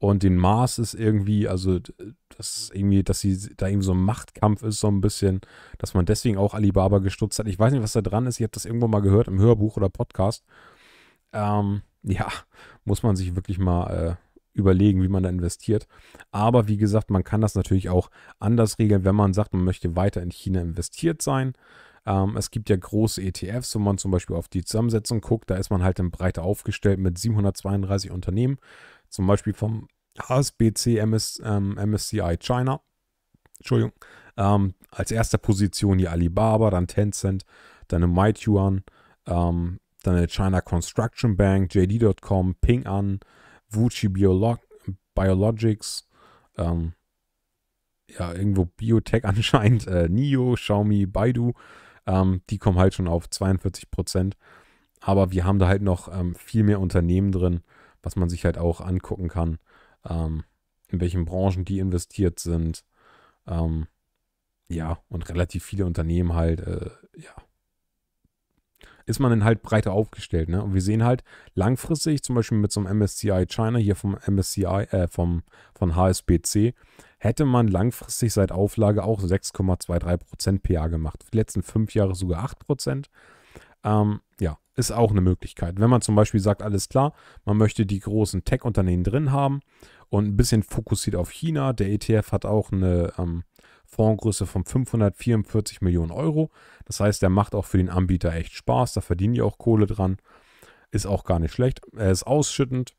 und den Mars ist irgendwie, also das irgendwie, dass sie da irgendwie so ein Machtkampf ist, so ein bisschen, dass man deswegen auch Alibaba gestutzt hat. Ich weiß nicht, was da dran ist. Ich habe das irgendwo mal gehört im Hörbuch oder Podcast. Ähm, ja, muss man sich wirklich mal äh, überlegen, wie man da investiert. Aber wie gesagt, man kann das natürlich auch anders regeln, wenn man sagt, man möchte weiter in China investiert sein. Ähm, es gibt ja große ETFs, wo man zum Beispiel auf die Zusammensetzung guckt. Da ist man halt dann Breite aufgestellt mit 732 Unternehmen, zum Beispiel vom HSBC MS, ähm, MSCI China. Entschuldigung. Ähm, als erster Position die Alibaba, dann Tencent, dann eine Meituan, ähm, dann eine China Construction Bank, JD.com, Ping An, Wuchi Biolog Biologics, ähm, ja, irgendwo Biotech [LAUGHS] anscheinend, äh, NIO, Xiaomi, Baidu, ähm, die kommen halt schon auf 42 Prozent. Aber wir haben da halt noch ähm, viel mehr Unternehmen drin, was man sich halt auch angucken kann, ähm, in welchen Branchen die investiert sind. Ähm, ja, und relativ viele Unternehmen halt, äh, ja, ist man dann halt breiter aufgestellt. Ne? Und wir sehen halt langfristig, zum Beispiel mit so einem MSCI China hier vom MSCI, äh, vom, von HSBC, hätte man langfristig seit Auflage auch 6,23% PA gemacht. Die letzten fünf Jahre sogar 8%. Ähm, ja, ist auch eine Möglichkeit. Wenn man zum Beispiel sagt, alles klar, man möchte die großen Tech-Unternehmen drin haben und ein bisschen fokussiert auf China. Der ETF hat auch eine ähm, Fondsgröße von 544 Millionen Euro. Das heißt, der macht auch für den Anbieter echt Spaß. Da verdienen die auch Kohle dran. Ist auch gar nicht schlecht. Er ist ausschüttend.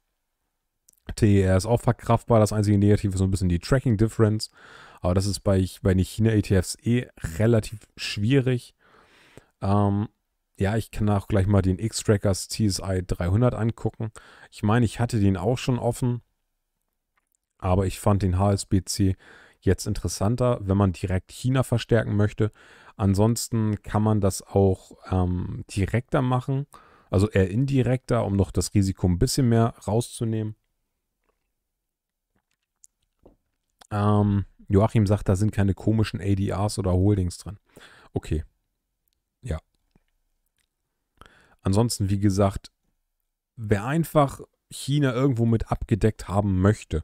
TER ist auch verkraftbar. Das einzige Negative ist so ein bisschen die Tracking Difference. Aber das ist bei, bei den China-ETFs eh relativ schwierig. Ähm, ja, ich kann auch gleich mal den X-Trackers TSI 300 angucken. Ich meine, ich hatte den auch schon offen, aber ich fand den HSBC jetzt interessanter, wenn man direkt China verstärken möchte. Ansonsten kann man das auch ähm, direkter machen, also eher indirekter, um noch das Risiko ein bisschen mehr rauszunehmen. Ähm, Joachim sagt, da sind keine komischen ADRs oder Holdings drin. Okay. Ja. Ansonsten, wie gesagt, wer einfach China irgendwo mit abgedeckt haben möchte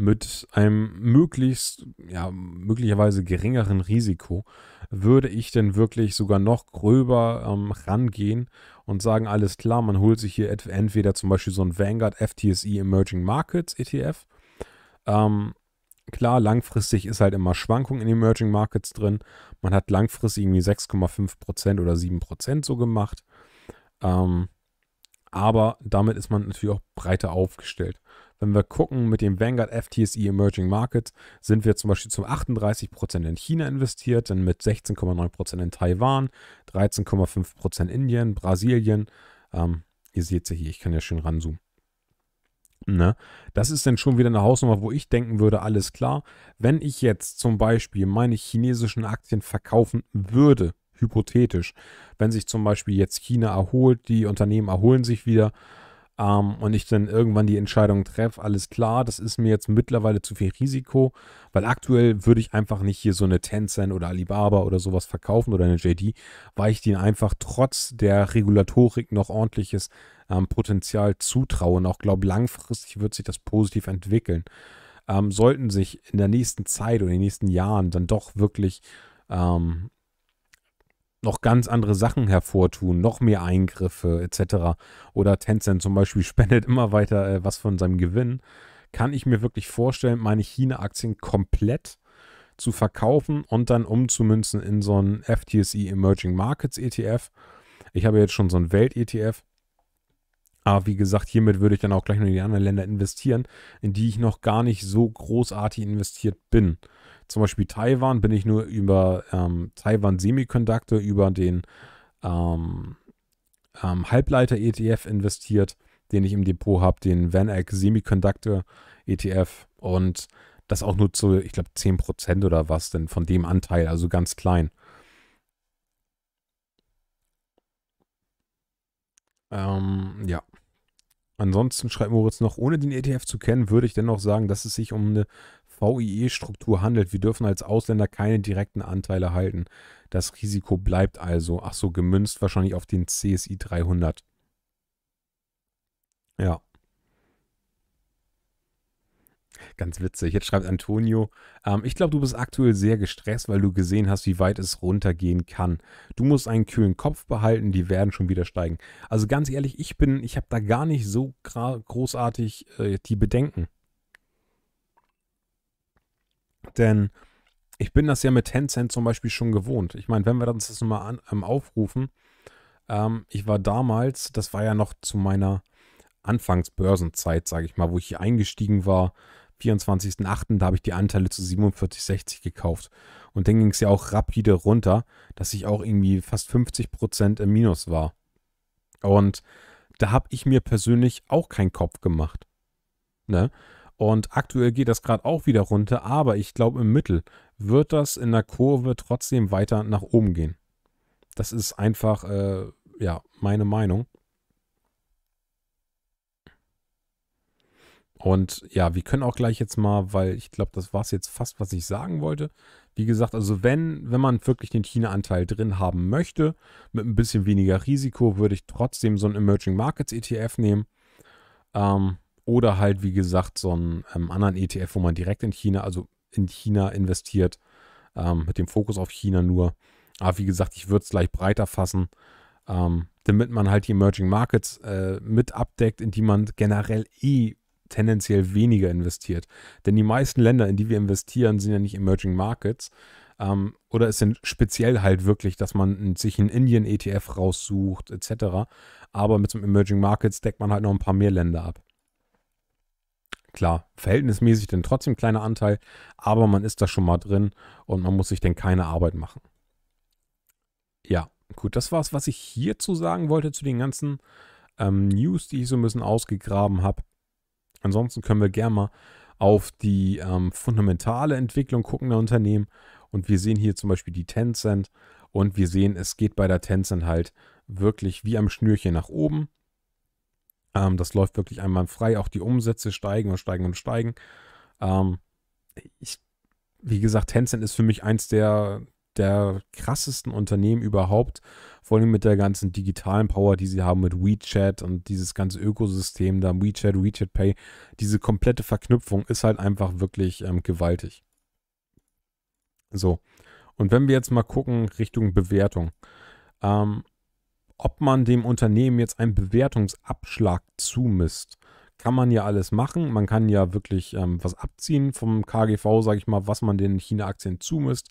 mit einem möglichst, ja, möglicherweise geringeren Risiko, würde ich denn wirklich sogar noch gröber ähm, rangehen und sagen, alles klar, man holt sich hier entweder zum Beispiel so ein Vanguard FTSE Emerging Markets ETF. Ähm, klar, langfristig ist halt immer Schwankung in Emerging Markets drin. Man hat langfristig irgendwie 6,5% oder 7% so gemacht. Ähm, aber damit ist man natürlich auch breiter aufgestellt. Wenn wir gucken mit dem Vanguard FTSE Emerging Markets, sind wir zum Beispiel zu 38% in China investiert, dann mit 16,9% in Taiwan, 13,5% Indien, Brasilien. Ähm, ihr seht ja hier, ich kann ja schön ranzoomen. Ne? Das ist dann schon wieder eine Hausnummer, wo ich denken würde, alles klar, wenn ich jetzt zum Beispiel meine chinesischen Aktien verkaufen würde, hypothetisch, wenn sich zum Beispiel jetzt China erholt, die Unternehmen erholen sich wieder ähm, und ich dann irgendwann die Entscheidung treffe, alles klar, das ist mir jetzt mittlerweile zu viel Risiko, weil aktuell würde ich einfach nicht hier so eine Tencent oder Alibaba oder sowas verkaufen oder eine JD, weil ich denen einfach trotz der Regulatorik noch ordentliches ähm, Potenzial zutraue und auch glaube, langfristig wird sich das positiv entwickeln. Ähm, sollten sich in der nächsten Zeit oder in den nächsten Jahren dann doch wirklich ähm, noch ganz andere Sachen hervortun, noch mehr Eingriffe etc. Oder Tencent zum Beispiel [LAUGHS] spendet immer weiter äh, was von seinem Gewinn. Kann ich mir wirklich vorstellen, meine China-Aktien komplett zu verkaufen und dann umzumünzen in so einen FTSE Emerging Markets ETF. Ich habe jetzt schon so einen Welt-ETF. Aber wie gesagt, hiermit würde ich dann auch gleich noch in die anderen Länder investieren, in die ich noch gar nicht so großartig investiert bin zum Beispiel Taiwan bin ich nur über ähm, Taiwan Semiconductor, über den ähm, ähm, Halbleiter-ETF investiert, den ich im Depot habe, den VanEck Semiconductor ETF und das auch nur zu, ich glaube, 10% oder was denn von dem Anteil, also ganz klein. Ähm, ja. Ansonsten schreibt Moritz noch, ohne den ETF zu kennen, würde ich dennoch sagen, dass es sich um eine VIE-Struktur handelt. Wir dürfen als Ausländer keine direkten Anteile halten. Das Risiko bleibt also, ach so, gemünzt wahrscheinlich auf den CSI 300. Ja. Ganz witzig. Jetzt schreibt Antonio, ähm, ich glaube, du bist aktuell sehr gestresst, weil du gesehen hast, wie weit es runtergehen kann. Du musst einen kühlen Kopf behalten, die werden schon wieder steigen. Also ganz ehrlich, ich bin, ich habe da gar nicht so großartig äh, die Bedenken. Denn ich bin das ja mit Tencent zum Beispiel schon gewohnt. Ich meine, wenn wir uns das nochmal ähm, aufrufen, ähm, ich war damals, das war ja noch zu meiner Anfangsbörsenzeit, sage ich mal, wo ich hier eingestiegen war, 24.08., da habe ich die Anteile zu 47,60 gekauft. Und dann ging es ja auch rapide runter, dass ich auch irgendwie fast 50% im Minus war. Und da habe ich mir persönlich auch keinen Kopf gemacht. Ne? Und aktuell geht das gerade auch wieder runter, aber ich glaube, im Mittel wird das in der Kurve trotzdem weiter nach oben gehen. Das ist einfach, äh, ja, meine Meinung. Und ja, wir können auch gleich jetzt mal, weil ich glaube, das war es jetzt fast, was ich sagen wollte. Wie gesagt, also wenn, wenn man wirklich den China-Anteil drin haben möchte, mit ein bisschen weniger Risiko, würde ich trotzdem so ein Emerging Markets ETF nehmen. Ähm, oder halt, wie gesagt, so einen ähm, anderen ETF, wo man direkt in China, also in China investiert, ähm, mit dem Fokus auf China nur. Aber wie gesagt, ich würde es gleich breiter fassen, ähm, damit man halt die Emerging Markets äh, mit abdeckt, in die man generell eh tendenziell weniger investiert. Denn die meisten Länder, in die wir investieren, sind ja nicht Emerging Markets. Ähm, oder es sind speziell halt wirklich, dass man sich einen Indien-ETF raussucht, etc. Aber mit so einem Emerging Markets deckt man halt noch ein paar mehr Länder ab. Klar, verhältnismäßig denn trotzdem kleiner Anteil, aber man ist da schon mal drin und man muss sich denn keine Arbeit machen. Ja, gut, das war's, was ich hierzu sagen wollte zu den ganzen ähm, News, die ich so ein bisschen ausgegraben habe. Ansonsten können wir gerne mal auf die ähm, fundamentale Entwicklung gucken der Unternehmen. Und wir sehen hier zum Beispiel die Tencent und wir sehen, es geht bei der Tencent halt wirklich wie am Schnürchen nach oben. Ähm, das läuft wirklich einmal frei. Auch die Umsätze steigen und steigen und steigen. Ähm, ich, wie gesagt, Tencent ist für mich eins der, der krassesten Unternehmen überhaupt. Vor allem mit der ganzen digitalen Power, die sie haben mit WeChat und dieses ganze Ökosystem da, WeChat, WeChat Pay. Diese komplette Verknüpfung ist halt einfach wirklich ähm, gewaltig. So. Und wenn wir jetzt mal gucken Richtung Bewertung. Ähm, ob man dem Unternehmen jetzt einen Bewertungsabschlag zumisst. Kann man ja alles machen. Man kann ja wirklich ähm, was abziehen vom KGV, sage ich mal, was man den China-Aktien zumisst.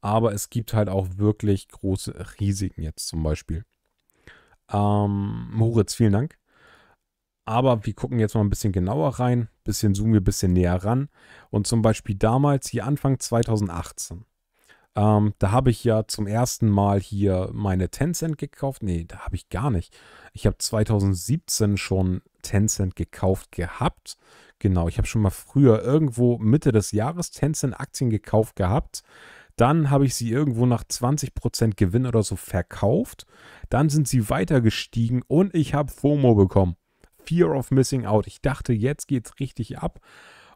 Aber es gibt halt auch wirklich große Risiken jetzt zum Beispiel. Ähm, Moritz, vielen Dank. Aber wir gucken jetzt mal ein bisschen genauer rein, bisschen zoomen wir ein bisschen näher ran. Und zum Beispiel damals, hier Anfang 2018, ähm, da habe ich ja zum ersten Mal hier meine Tencent gekauft. Nee, da habe ich gar nicht. Ich habe 2017 schon Tencent gekauft gehabt. Genau, ich habe schon mal früher irgendwo Mitte des Jahres Tencent-Aktien gekauft gehabt. Dann habe ich sie irgendwo nach 20% Gewinn oder so verkauft. Dann sind sie weiter gestiegen und ich habe FOMO bekommen. Fear of Missing Out. Ich dachte, jetzt geht es richtig ab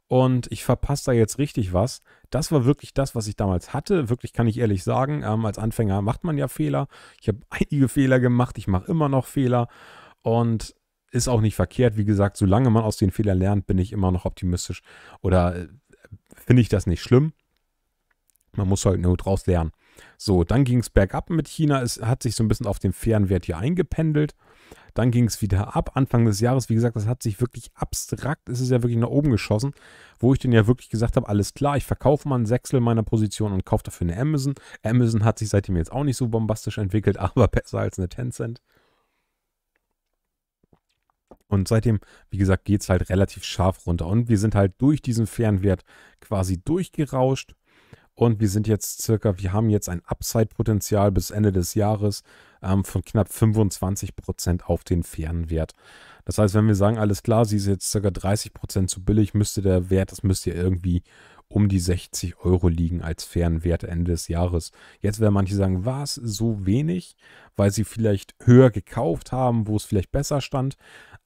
und ich verpasse da jetzt richtig was. Das war wirklich das, was ich damals hatte. Wirklich kann ich ehrlich sagen, ähm, als Anfänger macht man ja Fehler. Ich habe [LAUGHS] einige Fehler gemacht, ich mache immer noch Fehler und ist auch nicht verkehrt. Wie gesagt, solange man aus den Fehlern lernt, bin ich immer noch optimistisch oder äh, finde ich das nicht schlimm. Man muss halt nur draus lernen. So, dann ging es bergab mit China. Es hat sich so ein bisschen auf dem fairen Wert hier eingependelt. Dann ging es wieder ab. Anfang des Jahres, wie gesagt, das hat sich wirklich abstrakt, es ist ja wirklich nach oben geschossen, wo ich dann ja wirklich gesagt habe, alles klar, ich verkaufe mal ein Sechstel meiner Position und kaufe dafür eine Amazon. Amazon hat sich seitdem jetzt auch nicht so bombastisch entwickelt, [LAUGHS] aber besser als eine Tencent. Und seitdem, wie gesagt, geht es halt relativ scharf runter. Und wir sind halt durch diesen Fernwert quasi durchgerauscht. Und wir sind jetzt circa, wir haben jetzt ein Upside-Potenzial bis Ende des Jahres ähm, von knapp 25 Prozent auf den fairen Wert. Das heißt, wenn wir sagen, alles klar, sie ist jetzt ca. 30 Prozent zu billig, müsste der Wert, das müsste ja irgendwie um die 60 Euro liegen als fairen Wert Ende des Jahres. Jetzt werden manche sagen, war es so wenig, weil sie vielleicht höher gekauft haben, wo es vielleicht besser stand.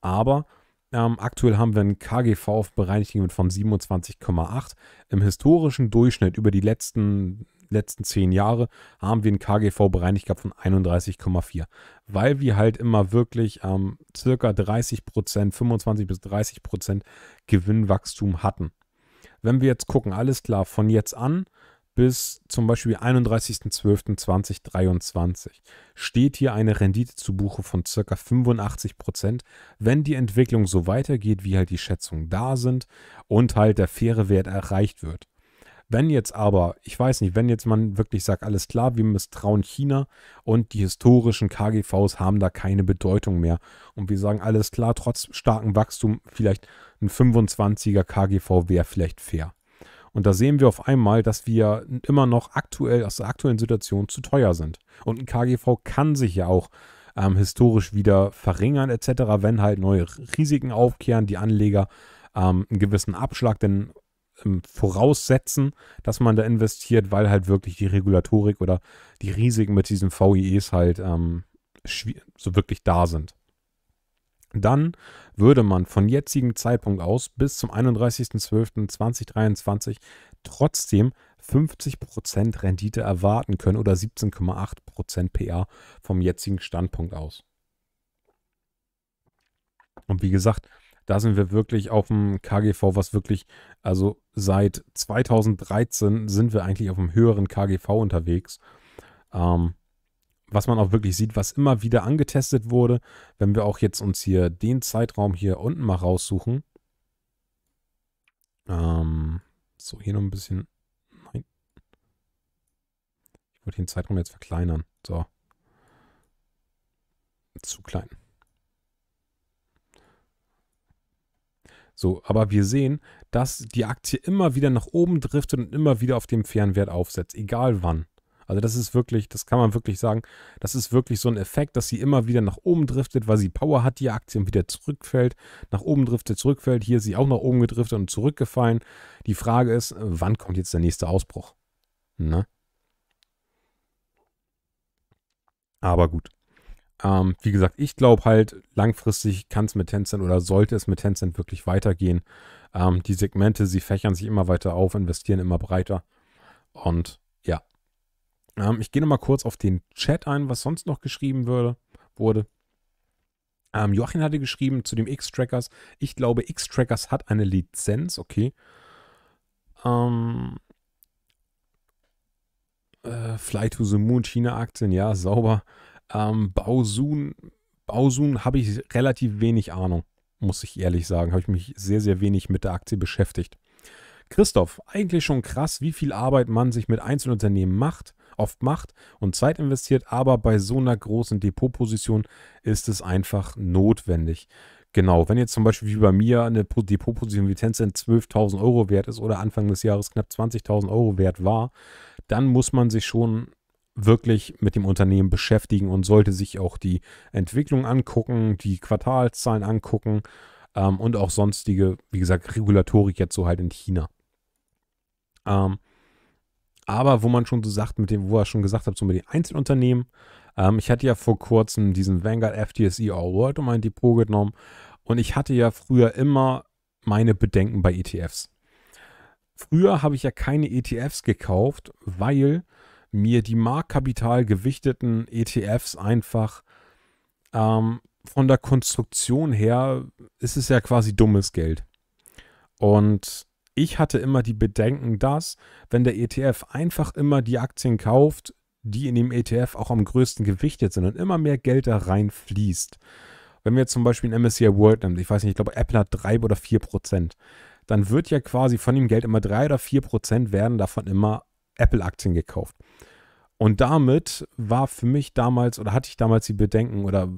Aber ähm, aktuell haben wir einen KGV auf Bereinigungen von 27,8. Im historischen Durchschnitt über die letzten letzten zehn Jahre haben wir einen KGV bereinigt gehabt von 31,4, weil wir halt immer wirklich ähm, circa 30 Prozent, 25 bis 30 Prozent Gewinnwachstum hatten. Wenn wir jetzt gucken, alles klar, von jetzt an bis zum Beispiel 31.12.2023 steht hier eine Rendite zu Buche von circa 85%, Prozent, wenn die Entwicklung so weitergeht, wie halt die Schätzungen da sind und halt der faire Wert erreicht wird. Wenn jetzt aber, ich weiß nicht, wenn jetzt man wirklich sagt, alles klar, wir misstrauen China und die historischen KGVs haben da keine Bedeutung mehr. Und wir sagen, alles klar, trotz starkem Wachstum, vielleicht ein 25er KGV wäre vielleicht fair. Und da sehen wir auf einmal, dass wir immer noch aktuell aus der aktuellen Situation zu teuer sind. Und ein KGV kann sich ja auch ähm, historisch wieder verringern etc., wenn halt neue Risiken aufkehren, die Anleger ähm, einen gewissen Abschlag denn voraussetzen, dass man da investiert, weil halt wirklich die Regulatorik oder die Risiken mit diesen VIEs halt ähm, so wirklich da sind. Dann würde man von jetzigem Zeitpunkt aus bis zum 31.12.2023 trotzdem 50% Rendite erwarten können oder 17,8% PA vom jetzigen Standpunkt aus. Und wie gesagt, da sind wir wirklich auf dem KGV, was wirklich, also seit 2013 sind wir eigentlich auf einem höheren KGV unterwegs. Ähm, was man auch wirklich sieht, was immer wieder angetestet wurde, wenn wir auch jetzt uns hier den Zeitraum hier unten mal raussuchen. Ähm, so, hier noch ein bisschen. Nein. Ich wollte den Zeitraum jetzt verkleinern. So. Zu klein. So, aber wir sehen, dass die Aktie immer wieder nach oben driftet und immer wieder auf dem fairen Wert aufsetzt, egal wann. Also das ist wirklich, das kann man wirklich sagen, das ist wirklich so ein Effekt, dass sie immer wieder nach oben driftet, weil sie Power hat, die Aktie und wieder zurückfällt, nach oben driftet, zurückfällt. Hier ist sie auch nach oben gedriftet und zurückgefallen. Die Frage ist, wann kommt jetzt der nächste Ausbruch? Ne? Aber gut. Ähm, wie gesagt, ich glaube halt, langfristig kann es mit Tencent oder sollte es mit Tencent wirklich weitergehen. Ähm, die Segmente, sie fächern sich immer weiter auf, investieren immer breiter. Und ja. Ähm, ich gehe nochmal kurz auf den Chat ein, was sonst noch geschrieben würde, wurde. Ähm, Joachim hatte geschrieben zu dem X-Trackers. Ich glaube, X-Trackers hat eine Lizenz, okay. Ähm, äh, Fly to the Moon, China-Aktien, ja, sauber. Ähm, Bausun, Bausun habe ich relativ wenig Ahnung, muss ich ehrlich sagen. Habe ich mich sehr, sehr wenig mit der Aktie beschäftigt. Christoph, eigentlich schon krass, wie viel Arbeit man sich mit Einzelunternehmen macht, oft macht und Zeit investiert, aber bei so einer großen Depotposition ist es einfach notwendig. Genau, wenn jetzt zum Beispiel wie bei mir eine Depotposition wie Tencent 12.000 Euro wert ist oder Anfang des Jahres knapp 20.000 Euro wert war, dann muss man sich schon wirklich mit dem Unternehmen beschäftigen und sollte sich auch die Entwicklung angucken, die Quartalszahlen angucken ähm, und auch sonstige, wie gesagt, Regulatorik jetzt so halt in China. Ähm, aber wo man schon so sagt, mit dem, wo er schon gesagt hat, so mit den Einzelunternehmen, ähm, ich hatte ja vor kurzem diesen Vanguard FTSE All World um mein Depot genommen und ich hatte ja früher immer meine Bedenken bei ETFs. Früher habe ich ja keine ETFs gekauft, weil mir die marktkapital gewichteten ETFs einfach ähm, von der Konstruktion her ist es ja quasi dummes Geld. Und ich hatte immer die Bedenken, dass wenn der ETF einfach immer die Aktien kauft, die in dem ETF auch am größten gewichtet sind und immer mehr Geld da reinfließt. Wenn wir zum Beispiel ein MSCI World nehmen, ich weiß nicht, ich glaube Apple hat 3 oder 4 Prozent, dann wird ja quasi von dem Geld immer 3 oder 4 Prozent werden davon immer Apple-Aktien gekauft. Und damit war für mich damals oder hatte ich damals die Bedenken oder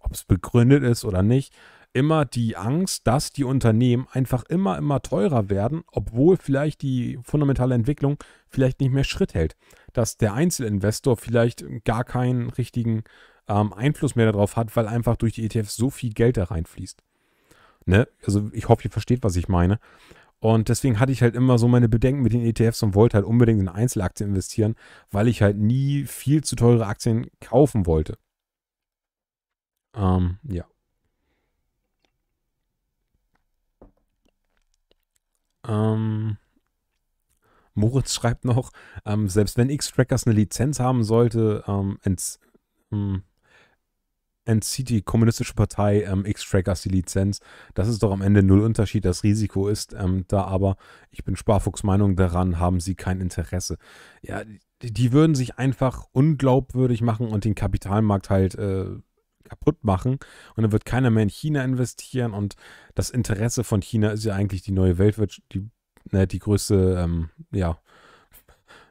ob es begründet ist oder nicht, immer die Angst, dass die Unternehmen einfach immer, immer teurer werden, obwohl vielleicht die fundamentale Entwicklung vielleicht nicht mehr Schritt hält. Dass der Einzelinvestor vielleicht gar keinen richtigen ähm, Einfluss mehr darauf hat, weil einfach durch die ETFs so viel Geld da reinfließt. Ne? Also ich hoffe, ihr versteht, was ich meine. Und deswegen hatte ich halt immer so meine Bedenken mit den ETFs und wollte halt unbedingt in Einzelaktien investieren, weil ich halt nie viel zu teure Aktien kaufen wollte. Ähm, ja. Ähm, Moritz schreibt noch, ähm, selbst wenn X-Trackers eine Lizenz haben sollte, ähm, ins, ähm, entzieht die Kommunistische Partei ähm, X-Trackers die Lizenz. Das ist doch am Ende null Unterschied. Das Risiko ist ähm, da aber, ich bin Sparfuchs Meinung daran, haben sie kein Interesse. Ja, die, die würden sich einfach unglaubwürdig machen und den Kapitalmarkt halt äh, kaputt machen. Und dann wird keiner mehr in China investieren. Und das Interesse von China ist ja eigentlich die neue Weltwirtschaft, die, ne, die größte, ähm, ja,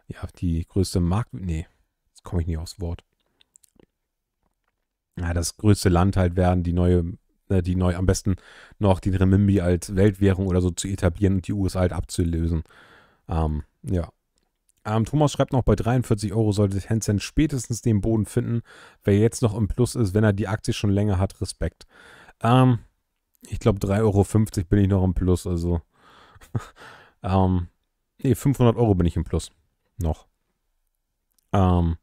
ja, die größte Markt. Nee, jetzt komme ich nicht aufs Wort ja, das größte Land halt werden, die neue, äh, die neu am besten noch den Remimbi als Weltwährung oder so zu etablieren und die USA halt abzulösen. Ähm, ja. Ähm, Thomas schreibt noch, bei 43 Euro sollte Tencent spätestens den Boden finden. Wer jetzt noch im Plus ist, wenn er die Aktie schon länger hat, Respekt. Ähm, ich glaube, 3,50 Euro bin ich noch im Plus, also. [LAUGHS] ähm, nee, 500 Euro bin ich im Plus. Noch. Ähm,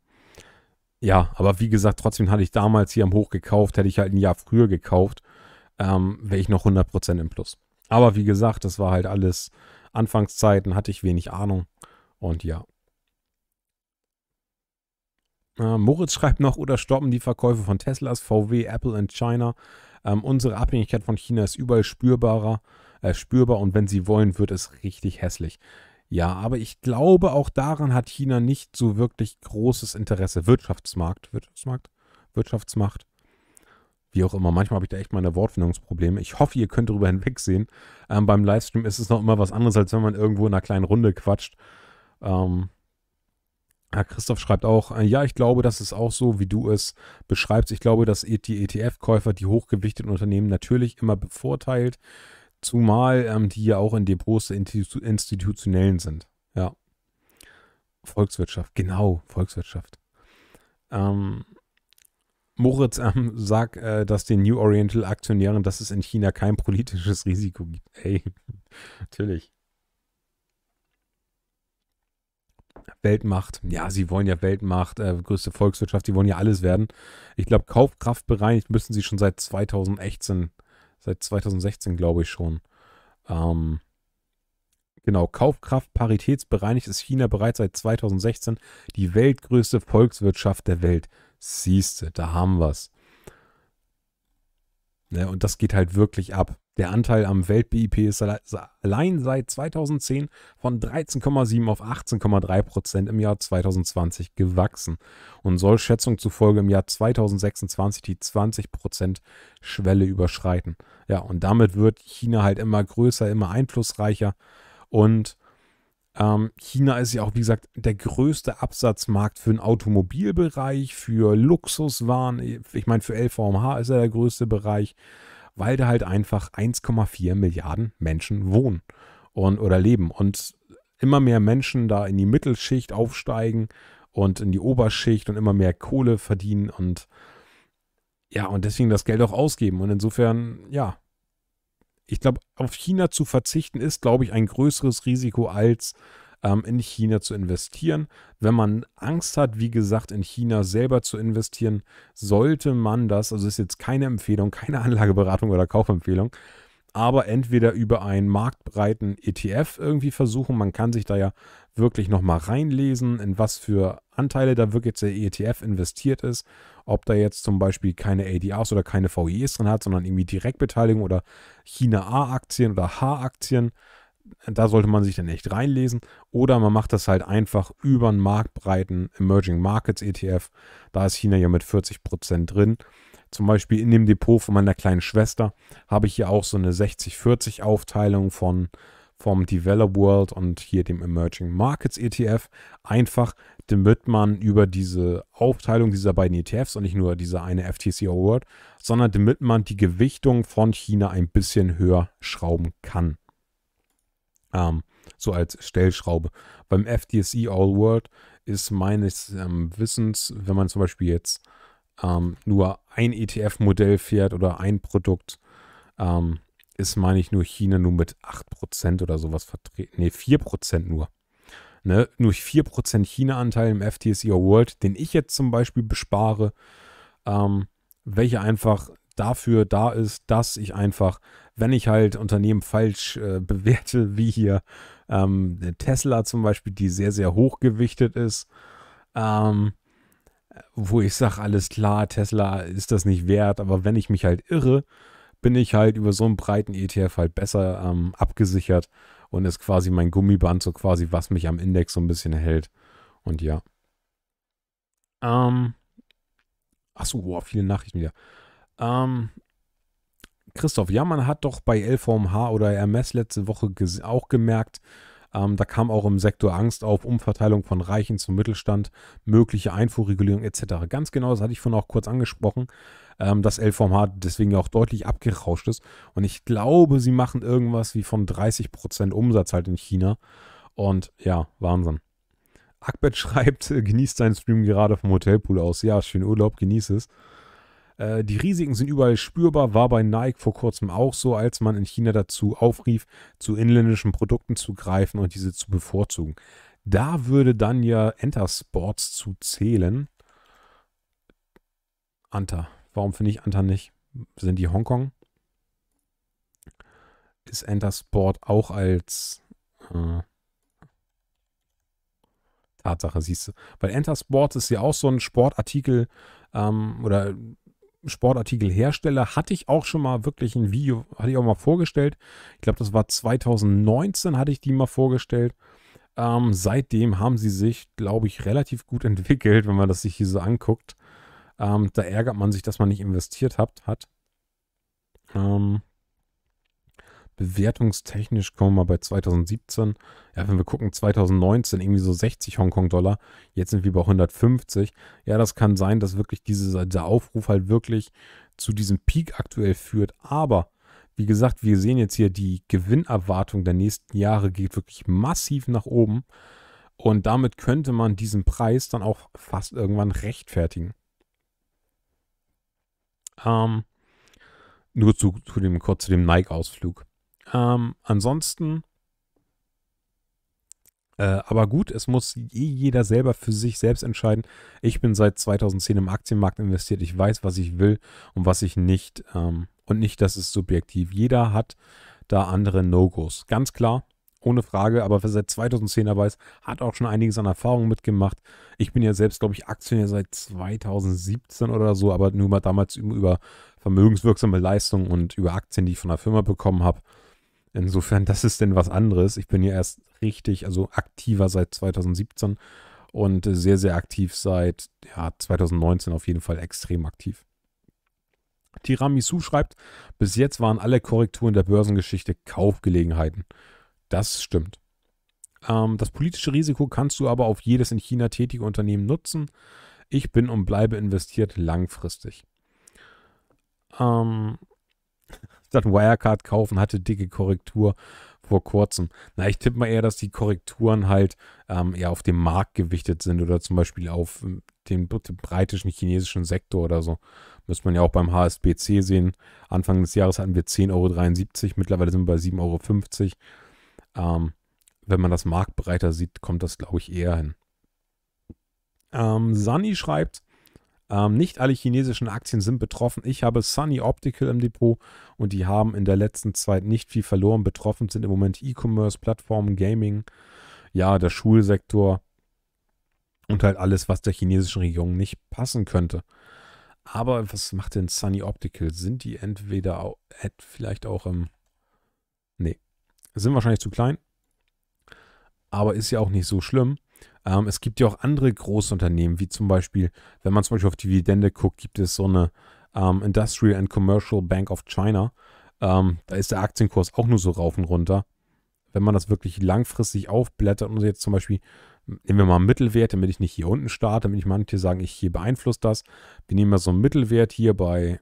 ja, aber wie gesagt, trotzdem hatte ich damals hier am Hoch gekauft, hätte ich halt ein Jahr früher gekauft, ähm, wäre ich noch 100% im Plus. Aber wie gesagt, das war halt alles Anfangszeiten, hatte ich wenig Ahnung und ja. Äh, Moritz schreibt noch, oder stoppen die Verkäufe von Teslas, VW, Apple und China. Ähm, unsere Abhängigkeit von China ist überall spürbarer, äh, spürbar und wenn sie wollen, wird es richtig hässlich. Ja, aber ich glaube, auch daran hat China nicht so wirklich großes Interesse. Wirtschaftsmarkt, Wirtschaftsmarkt, Wirtschaftsmacht. Wie auch immer, manchmal habe ich da echt meine Wortfindungsprobleme. Ich hoffe, ihr könnt darüber [LAUGHS] hinwegsehen. Ähm, beim Livestream ist es noch immer was anderes, als wenn man irgendwo in einer kleinen Runde quatscht. Ähm, Herr Christoph schreibt auch, äh, ja, ich glaube, das ist auch so, wie du es beschreibst. Ich glaube, dass die ETF-Käufer die hochgewichteten Unternehmen natürlich immer bevorteilt. Zumal ähm, die ja auch in Depots der institutionellen sind. Ja. Volkswirtschaft, genau, Volkswirtschaft. Ähm, Moritz ähm, sagt, äh, dass den New Oriental Aktionären, dass es in China kein politisches Risiko gibt. Ey, [LAUGHS] natürlich. Weltmacht. Ja, sie wollen ja Weltmacht, äh, größte Volkswirtschaft, die wollen ja alles werden. Ich glaube, Kaufkraft bereinigt müssen sie schon seit 2016 Seit 2016, glaube ich schon. Ähm, genau, Kaufkraft paritätsbereinigt ist China bereits seit 2016 die weltgrößte Volkswirtschaft der Welt. Siehste, da haben wir's. Ja, ne, und das geht halt wirklich ab. Der Anteil am Welt-BIP ist allein seit 2010 von 13,7 auf 18,3 Prozent im Jahr 2020 gewachsen und soll Schätzungen zufolge im Jahr 2026 die 20 Prozent Schwelle überschreiten. Ja, und damit wird China halt immer größer, immer einflussreicher und ähm, China ist ja auch, wie gesagt, der größte Absatzmarkt für den Automobilbereich, für Luxuswaren. Ich meine, für LVMH ist er der größte Bereich weil da halt einfach 1,4 Milliarden Menschen wohnen und oder leben und immer mehr Menschen da in die Mittelschicht aufsteigen und in die Oberschicht und immer mehr Kohle verdienen und ja, und deswegen das Geld auch ausgeben. Und insofern, ja, ich glaube, auf China zu verzichten ist, glaube ich, ein größeres Risiko als ähm, in China zu investieren. Wenn man Angst hat, wie gesagt, in China selber zu investieren, sollte man das, also ist jetzt keine Empfehlung, keine Anlageberatung oder Kaufempfehlung, aber entweder über einen marktbreiten ETF irgendwie versuchen. Man kann sich da ja wirklich nochmal reinlesen, in was für Anteile da wirklich der ETF investiert ist. Ob da jetzt zum Beispiel keine ADRs oder keine VIEs drin hat, sondern irgendwie Direktbeteiligung oder China A-Aktien oder H-Aktien da sollte man sich dann echt reinlesen. Oder man macht das halt einfach über einen marktbreiten Emerging Markets ETF. Da ist China ja mit 40% drin. Zum Beispiel in dem Depot von meiner kleinen Schwester habe ich hier auch so eine 60-40 Aufteilung von vom Develop World und hier dem Emerging Markets ETF. Einfach, damit man über diese Aufteilung dieser beiden ETFs und nicht nur diese eine FTCO World, sondern damit man die Gewichtung von China ein bisschen höher schrauben kann. Ähm, so als Stellschraube. Beim FDSE All World ist meines ähm, Wissens, wenn man zum Beispiel jetzt ähm, nur ein ETF-Modell fährt oder ein Produkt, ähm, ist, meine ich, nur China nur mit 8% oder sowas vertreten. Ne, 4% nur. Ne? Nur 4% China-Anteil im FTSE World, den ich jetzt zum Beispiel bespare, ähm, welcher einfach dafür da ist, dass ich einfach wenn ich halt Unternehmen falsch äh, [LAUGHS] bewerte, wie hier ähm, Tesla zum Beispiel, die sehr, sehr hochgewichtet ist, ähm, wo ich sage, alles klar, Tesla ist das nicht wert, aber wenn ich mich halt irre, bin ich halt über so einen breiten ETF halt besser ähm, abgesichert und ist quasi mein Gummiband, so quasi, was mich am Index so ein bisschen hält. Und ja. Ähm. Achso, boah, viele Nachrichten wieder. Ähm, Christoph, ja, man hat doch bei LVMH oder RMS letzte Woche auch gemerkt, ähm, da kam auch im Sektor Angst auf, Umverteilung von Reichen zum Mittelstand, mögliche Einfuhrregulierung etc. Ganz genau, das hatte ich vorhin auch kurz angesprochen, ähm, dass LVMH deswegen auch deutlich abgerauscht ist. Und ich glaube, sie machen irgendwas wie von 30% Umsatz halt in China. Und ja, Wahnsinn. Akbet [LAUGHS] schreibt, genießt seinen Stream gerade vom Hotelpool aus. Ja, schönen Urlaub, genieß es. Äh, die Risiken sind überall spürbar, war bei Nike vor kurzem auch so, als man in China dazu aufrief, zu inländischen Produkten zu greifen und diese zu bevorzugen. Da würde dann ja Enter Sports zu zählen. Anta. Warum finde ich Anta nicht? Sind die Hongkong? Ist Enter Sport auch als äh, Tatsache, siehst du. Weil Enter Sports ist ja auch so ein Sportartikel ähm, oder Sportartikelhersteller hatte ich auch schon mal wirklich ein Video, hatte ich auch mal vorgestellt. Ich glaube, das war 2019, hatte ich die mal vorgestellt. Ähm, seitdem haben sie sich, glaube ich, relativ gut [LAUGHS] entwickelt, wenn man das sich hier so anguckt. Ähm, da ärgert man sich, dass man nicht investiert habt, hat. Ähm, bewertungstechnisch kommen wir bei 2017, ja, wenn wir gucken, 2019 irgendwie so 60 Hongkong-Dollar, jetzt sind wir bei 150. Ja, das kann sein, dass wirklich diese, dieser Aufruf halt wirklich zu diesem Peak aktuell führt. Aber wie gesagt, wir sehen jetzt hier, die Gewinnerwartung der nächsten Jahre geht wirklich massiv nach oben. Und damit könnte man diesen Preis dann auch fast irgendwann rechtfertigen. Ähm, nur zu, zu dem, kurz zu dem Nike-Ausflug. Ähm, ansonsten, äh, aber gut, es muss eh jeder selber für sich selbst entscheiden. Ich bin seit 2010 im Aktienmarkt investiert. Ich weiß, was ich will und was ich nicht. Ähm, und nicht, das ist subjektiv. Jeder hat da andere No-Gos. Ganz klar, ohne Frage. Aber wer seit 2010 dabei ist, hat auch schon einiges an Erfahrung mitgemacht. Ich bin ja selbst, glaube ich, Aktionär seit 2017 oder so, aber nur mal damals über vermögenswirksame Leistungen und über Aktien, die ich von der Firma bekommen habe. Insofern, das ist denn was anderes. Ich bin ja erst richtig, also aktiver seit 2017 und sehr, sehr aktiv seit ja, 2019 auf jeden Fall extrem aktiv. Tiramisu schreibt, bis jetzt waren alle Korrekturen der Börsengeschichte Kaufgelegenheiten. Das stimmt. Ähm, das politische Risiko kannst du aber auf jedes in China tätige Unternehmen nutzen. Ich bin und bleibe investiert langfristig. Ähm, statt Wirecard kaufen, hatte dicke Korrektur vor kurzem. Na, ich tippe mal eher, dass die Korrekturen halt ähm, eher auf dem Markt gewichtet sind oder zum Beispiel auf ähm, den breitischen chinesischen Sektor oder so. Muss man ja auch beim HSBC sehen. Anfang des Jahres hatten wir 10,73 Euro, mittlerweile sind wir bei 7,50 Euro. Ähm, wenn man das marktbreiter sieht, kommt das, glaube ich, eher hin. Ähm, Sani schreibt, ähm, nicht alle chinesischen Aktien sind betroffen. Ich habe Sunny Optical im Depot und die haben in der letzten Zeit nicht viel verloren. Betroffen sind im Moment E-Commerce, Plattformen, Gaming, ja, der Schulsektor und halt alles, was der chinesischen Regierung nicht passen könnte. Aber was macht denn Sunny Optical? Sind die entweder auch, vielleicht auch im. Nee. Sind wahrscheinlich zu klein. Aber ist ja auch nicht so schlimm. Ähm, es gibt ja auch andere Großunternehmen, wie zum Beispiel, wenn man zum Beispiel auf Dividende guckt, gibt es so eine ähm, Industrial and Commercial Bank of China. Ähm, da ist der Aktienkurs auch nur so rauf und runter. Wenn man das wirklich langfristig aufblättert und jetzt zum Beispiel, nehmen wir mal einen Mittelwert, damit ich nicht hier unten starte, damit ich manche sagen, ich hier beeinflusst das. Wir nehmen mal so einen Mittelwert hier bei,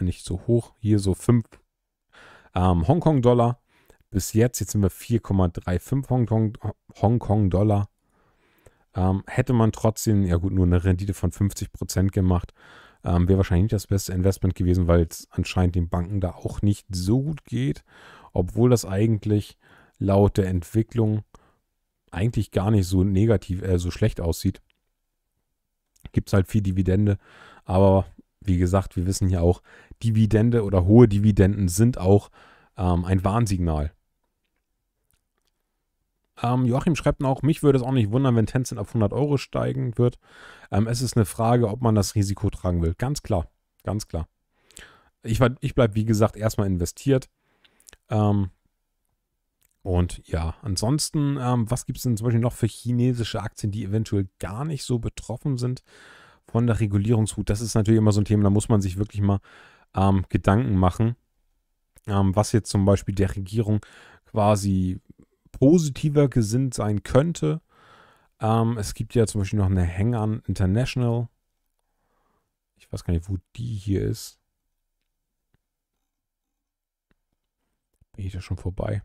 nicht so hoch, hier so 5 ähm, Hongkong-Dollar. Bis jetzt, jetzt sind wir 4,35 Hongkong-Dollar. Hongkong ähm, hätte man trotzdem, ja gut, nur eine Rendite von 50 Prozent gemacht, ähm, wäre wahrscheinlich nicht das beste Investment gewesen, weil es anscheinend den Banken da auch nicht so gut geht, obwohl das eigentlich laut der Entwicklung eigentlich gar nicht so negativ, äh, so schlecht aussieht. Gibt es halt viel Dividende, aber wie gesagt, wir wissen ja auch, Dividende oder hohe Dividenden sind auch ähm, ein Warnsignal. Ähm, Joachim schreibt auch, mich würde es auch nicht wundern, wenn Tencent auf 100 Euro steigen wird. Ähm, es ist eine Frage, ob man das Risiko tragen will. Ganz klar, ganz klar. Ich, ich bleibe, wie gesagt, erstmal investiert. Ähm, und ja, ansonsten, ähm, was gibt es denn zum Beispiel noch für chinesische Aktien, die eventuell gar nicht so betroffen sind von der Regulierungshut? Das ist natürlich immer so ein Thema, da muss man sich wirklich mal ähm, Gedanken machen, ähm, was jetzt zum Beispiel der Regierung quasi positiver gesinnt sein könnte. Ähm, es gibt ja zum Beispiel noch eine Hang-On International. Ich weiß gar nicht, wo die hier ist. Bin ich da schon vorbei?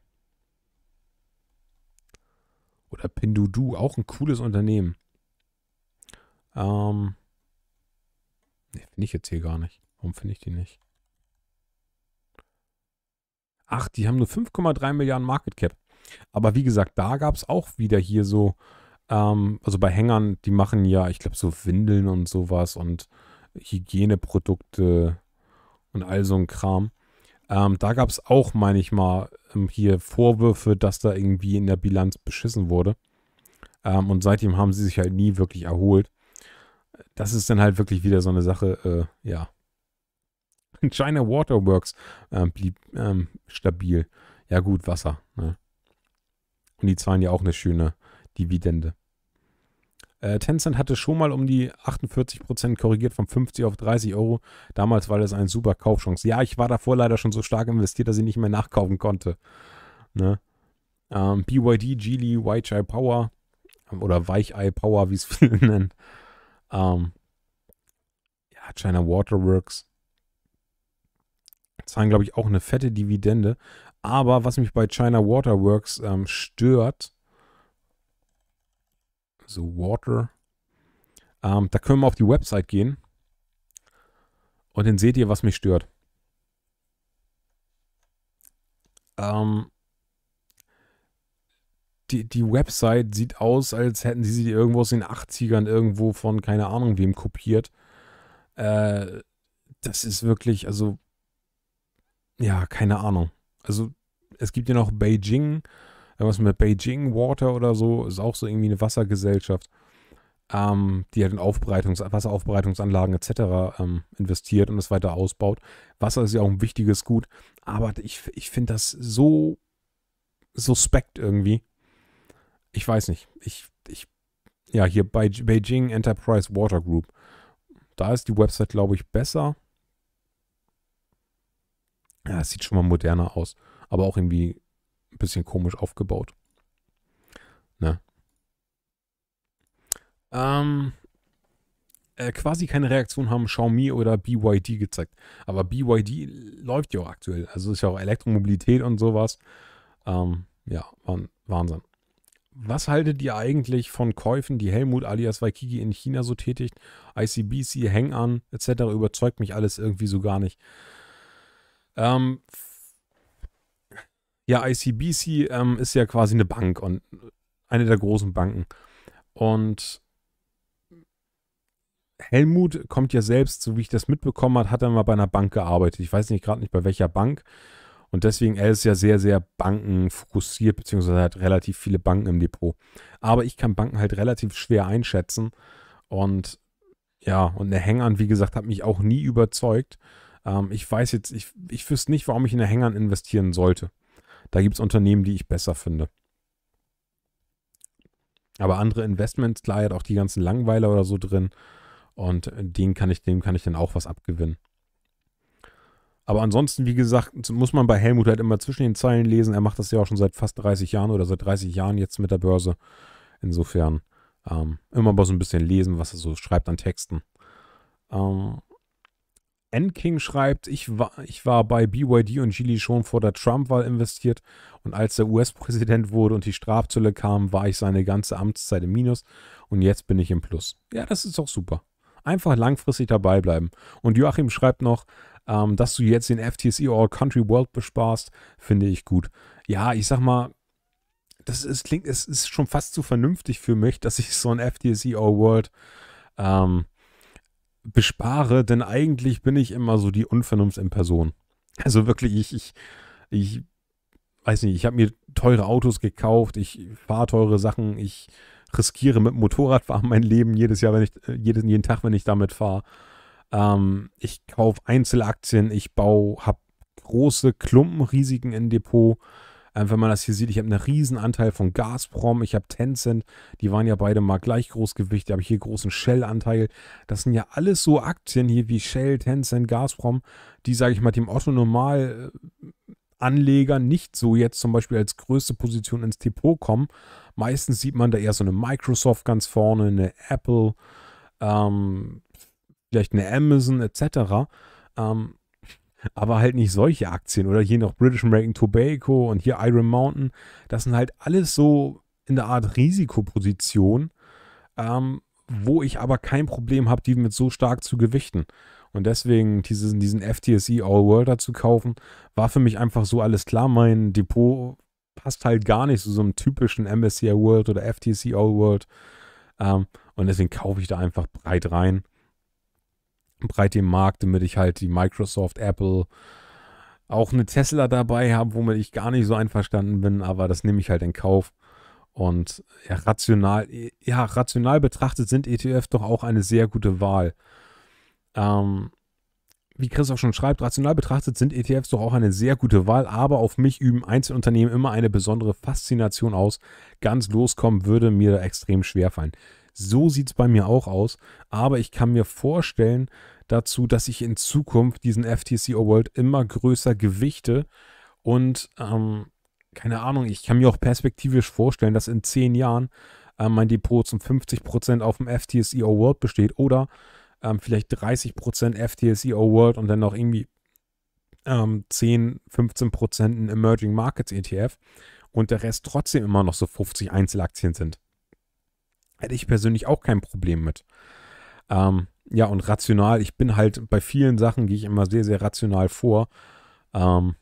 Oder Pindudu, auch ein cooles Unternehmen. Ähm, ne, finde ich jetzt hier gar nicht. Warum finde ich die nicht? Ach, die haben nur 5,3 Milliarden Market Cap. Aber wie gesagt, da gab es auch wieder hier so, ähm, also bei Hängern, die machen ja, ich glaube, so Windeln und sowas und Hygieneprodukte und all so ein Kram. Ähm, da gab es auch, meine ich mal, ähm, hier Vorwürfe, dass da irgendwie in der Bilanz beschissen wurde. Ähm, und seitdem haben sie sich halt nie wirklich erholt. Das ist dann halt wirklich wieder so eine Sache, äh, ja. [LAUGHS] China Waterworks äh, blieb ähm, stabil. Ja gut, Wasser. Ne? Und die zahlen ja auch eine schöne Dividende. Äh, Tencent hatte schon mal um die 48% korrigiert von 50 auf 30 Euro. Damals war das eine super Kaufchance. Ja, ich war davor leider schon so stark investiert, dass ich nicht mehr nachkaufen konnte. Ne? Ähm, BYD, Geely, Weichai Power oder Weichei Power, wie es [LAUGHS] viele nennen. Ähm, ja, China Waterworks zahlen, glaube ich, auch eine fette Dividende. Aber was mich bei China Waterworks ähm, stört, so Water, ähm, da können wir auf die Website gehen und dann seht ihr, was mich stört. Ähm, die, die Website sieht aus, als hätten sie sie irgendwo aus den 80ern irgendwo von keine Ahnung wem kopiert. Äh, das ist wirklich, also, ja, keine Ahnung also es gibt ja noch Beijing, was mit Beijing Water oder so, ist auch so irgendwie eine Wassergesellschaft, ähm, die halt in Aufbereitungs Wasseraufbereitungsanlagen etc. Ähm, investiert und das weiter ausbaut. Wasser ist ja auch ein wichtiges Gut, aber ich, ich finde das so suspekt irgendwie. Ich weiß nicht. Ich, ich, ja, hier bei Beijing Enterprise Water Group. Da ist die Website, glaube ich, besser. Ja, es sieht schon mal moderner aus, aber auch irgendwie ein bisschen komisch aufgebaut. Ne? Ähm, äh, quasi keine Reaktion haben Xiaomi oder BYD gezeigt. Aber BYD läuft ja auch aktuell. Also ist ja auch Elektromobilität und sowas. Ähm, ja, Wahnsinn. Was haltet ihr eigentlich von Käufen, die Helmut alias Waikiki in China so tätigt? ICBC, Hang an, etc. überzeugt mich alles irgendwie so gar nicht. Ähm, ja, ICBC ähm, ist ja quasi eine Bank und eine der großen Banken. Und Helmut kommt ja selbst, so wie ich das mitbekommen habe, hat er mal bei einer Bank gearbeitet. Ich weiß nicht gerade nicht bei welcher Bank. Und deswegen, er ist ja sehr, sehr bankenfokussiert, beziehungsweise hat relativ viele Banken im Depot. Aber ich kann Banken halt relativ schwer einschätzen. Und ja, und eine hang Hangern, wie gesagt, hat mich auch nie überzeugt. Ähm, ich weiß jetzt, ich, ich wüsste nicht, warum ich in Hängern investieren sollte. Da gibt es Unternehmen, die ich besser finde. Aber andere Investments, klar, hat auch die ganzen Langweiler oder so drin. Und äh, denen kann ich, dem kann ich dann auch was abgewinnen. Aber ansonsten, wie gesagt, muss man bei Helmut halt immer zwischen den Zeilen lesen. Er macht das ja auch schon seit fast 30 Jahren oder seit 30 Jahren jetzt mit der Börse. Insofern ähm, immer mal so ein bisschen lesen, was er so schreibt an Texten. Ähm, N-King schreibt, ich war, ich war bei BYD und Gili schon vor der Trump-Wahl investiert und als der US-Präsident wurde und die Strafzölle kamen, war ich seine ganze Amtszeit im Minus und jetzt bin ich im Plus. Ja, das ist doch super. Einfach langfristig dabei bleiben. Und Joachim schreibt noch, ähm, dass du jetzt den FTSE All Country World besparst, finde ich gut. Ja, ich sag mal, das ist, klingt, es ist schon fast zu vernünftig für mich, dass ich so ein FTSE All World ähm, bespare, denn eigentlich bin ich immer so die Unvernunft in Person. Also wirklich, ich, ich, ich weiß nicht, ich habe mir teure Autos gekauft, ich fahre teure Sachen, ich riskiere mit Motorradfahren mein Leben jedes Jahr, wenn ich, äh, jeden, jeden Tag, wenn ich damit fahre. Ähm, ich kaufe Einzelaktien, ich baue, habe große Klumpenrisiken in Depot. Äh, wenn man das hier sieht, ich habe einen riesen Anteil von Gazprom, ich habe Tencent, die waren ja beide mal gleich groß Gewicht, habe ich hier großen Shell-Anteil. Das sind ja alles so Aktien hier wie Shell, Tencent, Gazprom, die, sage ich mal, dem Otto normal äh, Anleger nicht so jetzt zum Beispiel als größte Position ins Depot kommen. Meistens sieht man da eher so eine Microsoft ganz vorne, eine Apple, ähm, vielleicht eine Amazon etc. Ähm, aber halt nicht solche Aktien oder hier noch British American Tobacco und hier Iron Mountain. Das sind halt alles so in der Art Risikoposition, ähm, wo ich aber kein Problem habe, die mit so stark zu gewichten. Und deswegen diesen, diesen FTSE All Worlder zu kaufen, war für mich einfach so alles klar. Mein Depot passt halt gar nicht zu so einem typischen MSCI World oder FTSE All World. Ähm, und deswegen kaufe ich da einfach breit rein breit den Markt, damit ich halt die Microsoft, Apple, auch eine Tesla dabei habe, womit ich gar nicht so einverstanden bin, aber das nehme ich halt in Kauf. Und ja, rational, ja, rational betrachtet sind ETF doch auch eine sehr gute Wahl. Ähm, wie Chris auch schon schreibt, rational betrachtet sind ETFs doch auch eine sehr gute Wahl, aber auf mich üben Einzelunternehmen immer eine besondere Faszination aus. Ganz loskommen würde mir da extrem schwerfallen. So sieht es bei mir auch aus, aber ich kann mir vorstellen, dazu, dass ich in Zukunft diesen FTCO World immer größer gewichte und ähm, keine Ahnung, ich kann mir auch perspektivisch vorstellen, dass in zehn Jahren äh, mein Depot zum 50% auf dem FTSEO World besteht oder ähm, vielleicht 30% FTSEO World und dann noch irgendwie ähm, 10, 15% ein Emerging Markets ETF und der Rest trotzdem immer noch so 50 Einzelaktien sind. Hätte ich persönlich auch kein Problem mit. Ähm, ja, und rational. Ich bin halt bei vielen Sachen, gehe ich immer sehr, sehr rational vor. Ähm,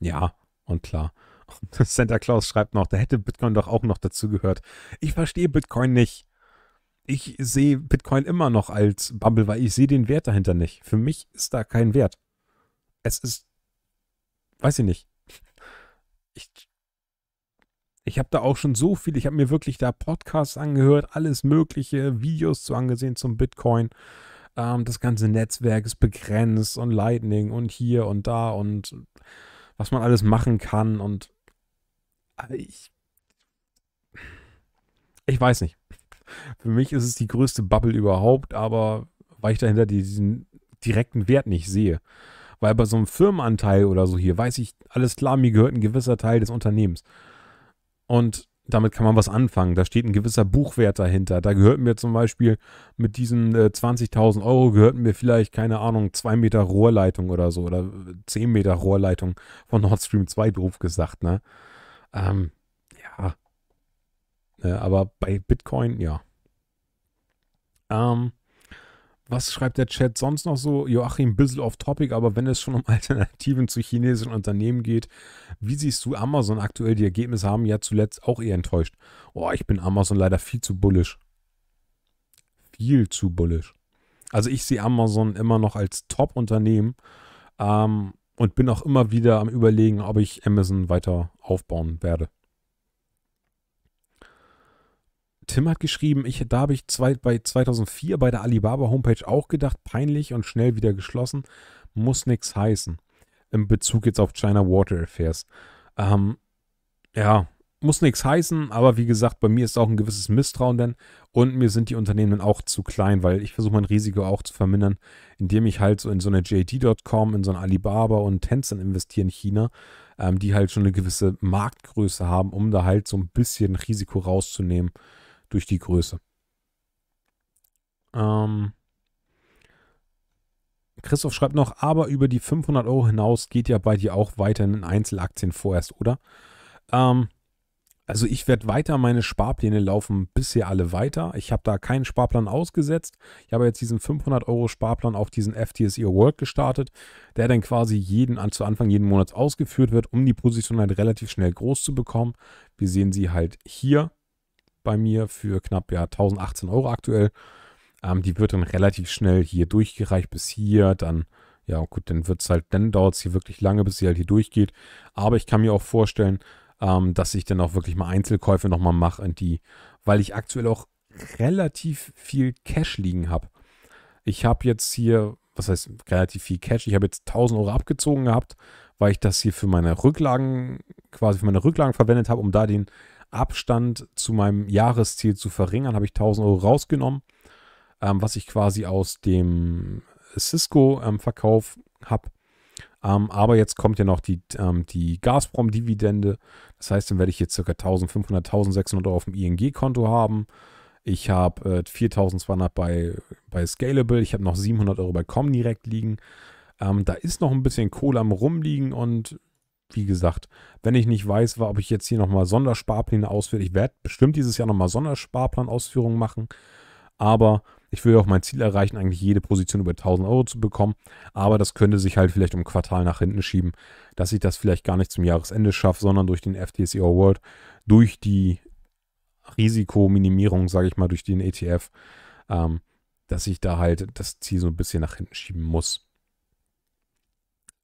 ja, und klar. [LAUGHS] Santa Claus schreibt noch, da hätte Bitcoin doch auch noch dazu gehört. Ich verstehe Bitcoin nicht. Ich sehe Bitcoin immer noch als Bubble, weil ich sehe den Wert dahinter nicht. Für mich ist da kein Wert. Es ist, weiß ich nicht. Ich, ich habe da auch schon so viel, ich habe mir wirklich da Podcasts angehört, alles mögliche, Videos zu angesehen zum Bitcoin ähm, das ganze Netzwerk ist begrenzt und Lightning und hier und da und was man alles machen kann und äh, ich, ich weiß nicht. Für mich ist es die größte Bubble überhaupt, aber weil ich dahinter diesen direkten Wert nicht sehe. Weil bei so einem Firmenanteil oder so hier weiß ich, alles klar, mir gehört ein gewisser Teil des Unternehmens. Und damit kann man was anfangen. Da steht ein gewisser Buchwert dahinter. Da gehörten mir zum Beispiel mit diesen äh, 20.000 Euro gehörten mir vielleicht, keine Ahnung, 2 Meter Rohrleitung oder so oder 10 äh, Meter Rohrleitung von Nord Stream 2, doof gesagt, ne? Ähm, ja. Äh, aber bei Bitcoin, ja. Ähm, was schreibt der Chat sonst noch so? Joachim, ein bisschen off topic, aber wenn es schon um [LAUGHS] Alternativen zu chinesischen Unternehmen geht, wie siehst du Amazon aktuell? Die Ergebnisse haben ja zuletzt auch eher enttäuscht. Oh, ich bin Amazon leider viel zu bullisch. Viel zu bullisch. Also ich sehe Amazon immer noch als Top-Unternehmen ähm, und bin auch immer wieder am überlegen, ob ich Amazon weiter aufbauen werde. Tim hat geschrieben, ich, da habe ich zwei, bei 2004 bei der Alibaba Homepage auch gedacht, peinlich und schnell wieder geschlossen, muss nichts heißen. Im Bezug jetzt auf China Water Affairs. Ähm, ja, muss nichts heißen, aber wie gesagt, bei mir ist auch ein gewisses Misstrauen denn und mir sind die Unternehmen auch zu klein, weil ich versuche mein Risiko auch zu vermindern, indem ich halt so in so eine JD.com, in so eine Alibaba und Tencent investiere in China, ähm, die halt schon eine gewisse Marktgröße haben, um da halt so ein bisschen Risiko rauszunehmen durch die Größe. Ähm, Christoph schreibt noch, aber über die 500 Euro hinaus geht ja bei dir auch weiterhin in Einzelaktien vorerst, oder? Ähm, also ich werde weiter, meine Sparpläne laufen bisher alle weiter. Ich habe da keinen Sparplan ausgesetzt. Ich habe jetzt diesen 500 Euro Sparplan auf diesen FTSE World gestartet, der dann quasi jeden zu Anfang jeden Monats ausgeführt wird, um die Position halt relativ schnell groß zu bekommen. Wir sehen sie halt hier bei mir für knapp ja 1018 Euro aktuell. Ähm, die wird dann relativ schnell hier durchgereicht bis hier, dann ja gut, dann wird es halt, dann dauert es hier wirklich lange, bis sie halt hier durchgeht. Aber ich kann mir auch vorstellen, ähm, dass ich dann auch wirklich mal Einzelkäufe nochmal mache die, weil ich aktuell auch relativ viel Cash liegen habe. Ich habe jetzt hier, was heißt relativ viel Cash, ich habe jetzt 1000 Euro abgezogen gehabt, weil ich das hier für meine Rücklagen, quasi für meine Rücklagen verwendet habe, um da den Abstand zu meinem Jahresziel zu verringern, habe ich 1000 Euro rausgenommen, ähm, was ich quasi aus dem Cisco-Verkauf ähm, habe. Ähm, aber jetzt kommt ja noch die, ähm, die Gazprom-Dividende. Das heißt, dann werde ich jetzt ca. 1500, 1600 Euro auf dem ING-Konto haben. Ich habe äh, 4200 bei, bei Scalable. Ich habe noch 700 Euro bei Comdirect liegen. Ähm, da ist noch ein bisschen Kohle am Rumliegen und wie gesagt, wenn ich nicht weiß, ob ich jetzt hier nochmal Sondersparpläne ausführe, ich werde bestimmt dieses Jahr nochmal Sondersparplanausführungen machen, aber ich will auch mein Ziel erreichen, eigentlich jede Position über 1000 Euro zu bekommen, aber das könnte sich halt vielleicht um Quartal nach hinten schieben, dass ich das vielleicht gar nicht zum Jahresende schaffe, sondern durch den FTSEO World, durch die Risikominimierung, sage ich mal, durch den ETF, ähm, dass ich da halt das Ziel so ein bisschen nach hinten schieben muss.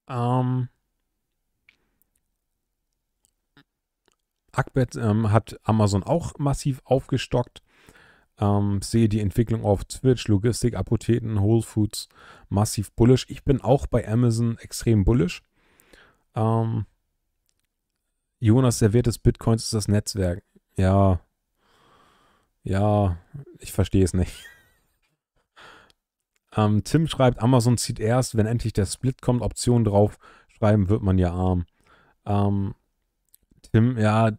Ähm, Akbet ähm, hat Amazon auch massiv aufgestockt. Ähm, sehe die Entwicklung auf Twitch, Logistik, Apotheken, Whole Foods massiv bullish. Ich bin auch bei Amazon extrem bullish. Ähm, Jonas, der Wert des Bitcoins ist das Netzwerk. Ja. Ja, ich verstehe es nicht. [LAUGHS] ähm, Tim schreibt, Amazon zieht erst, wenn endlich der Split kommt, Optionen drauf schreiben, wird man ja arm. Ähm, Tim, ja,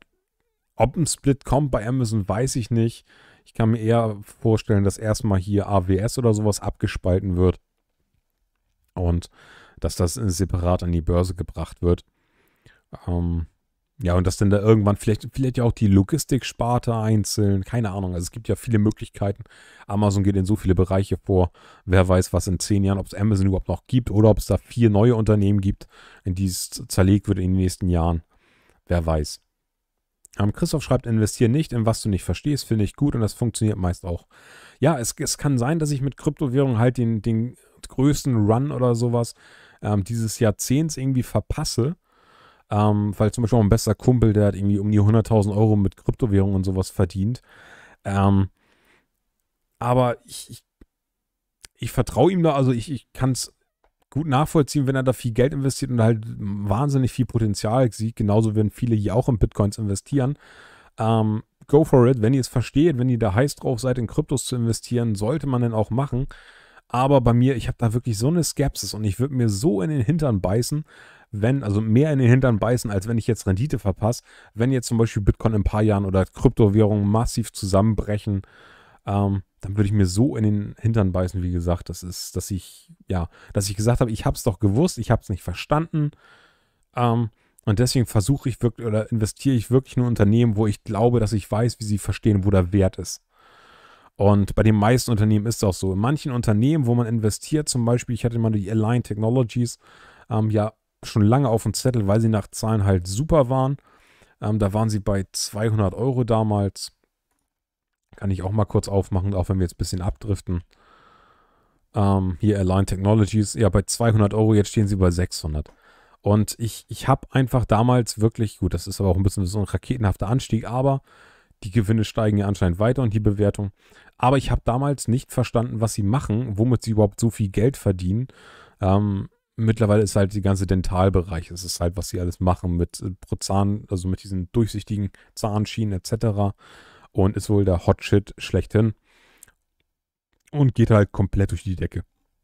ob ein Split kommt bei Amazon, weiß ich nicht. Ich kann mir eher vorstellen, dass erstmal hier AWS oder sowas abgespalten wird und dass das äh, separat an die Börse gebracht wird. Ähm, ja, und dass dann da irgendwann vielleicht, vielleicht ja auch die Logistik-Sparte einzeln, keine Ahnung. Also es gibt ja viele Möglichkeiten. Amazon geht in so viele Bereiche vor. Wer weiß, was in zehn Jahren, ob es Amazon überhaupt noch gibt oder ob es da vier neue Unternehmen gibt, in die es zerlegt wird in den nächsten Jahren. Wer weiß. Ähm, Christoph schreibt, investier nicht in was du nicht verstehst, finde ich gut und das funktioniert meist auch. Ja, es, es kann sein, dass ich mit Kryptowährungen halt den, den größten Run oder sowas ähm, dieses Jahrzehnts irgendwie verpasse. Ähm, weil zum Beispiel mein bester Kumpel, der hat irgendwie um die 100.000 Euro mit Kryptowährungen und sowas verdient. Ähm, aber ich, ich, ich vertraue ihm da, also ich, ich kann es gut nachvollziehen, wenn er da viel Geld investiert und halt wahnsinnig viel Potenzial sieht. Genauso werden viele hier auch in Bitcoins investieren. Ähm, go for it. Wenn ihr es versteht, wenn ihr da heiß drauf seid, in Kryptos zu investieren, sollte man denn auch machen. Aber bei mir, ich habe da wirklich so eine Skepsis und ich würde mir so in den Hintern beißen, wenn, also mehr in den Hintern beißen, als wenn ich jetzt Rendite verpasse, wenn jetzt zum Beispiel Bitcoin in ein paar Jahren oder Kryptowährungen massiv zusammenbrechen. Ähm, dann würde ich mir so in den Hintern beißen, wie gesagt, das ist, dass ich, ja, dass ich gesagt habe, ich habe es doch gewusst, ich habe es nicht verstanden. Ähm, und deswegen versuche ich wirklich oder investiere ich wirklich in Unternehmen, wo ich glaube, dass ich weiß, wie sie verstehen, wo der Wert ist. Und bei den meisten Unternehmen ist das auch so. In manchen Unternehmen, wo man investiert, zum Beispiel, ich hatte mal die Align Technologies, ähm, ja, schon lange auf dem Zettel, weil sie nach Zahlen halt super waren. Ähm, da waren sie bei 200 Euro damals. Kann ich auch mal kurz aufmachen, auch wenn wir jetzt ein bisschen abdriften. Ähm, hier Align Technologies, ja, bei 200 Euro, jetzt stehen sie bei 600. Und ich, ich habe einfach damals wirklich, gut, das ist aber auch ein bisschen so ein raketenhafter Anstieg, aber die Gewinne steigen ja anscheinend weiter und die Bewertung. Aber ich habe damals nicht verstanden, was sie machen, womit sie überhaupt so viel Geld verdienen. Ähm, mittlerweile ist halt die ganze Dentalbereich, es ist halt, was sie alles machen mit äh, Zahn, also mit diesen durchsichtigen Zahnschienen etc und ist wohl der Hotshit schlechthin und geht halt komplett durch die Decke.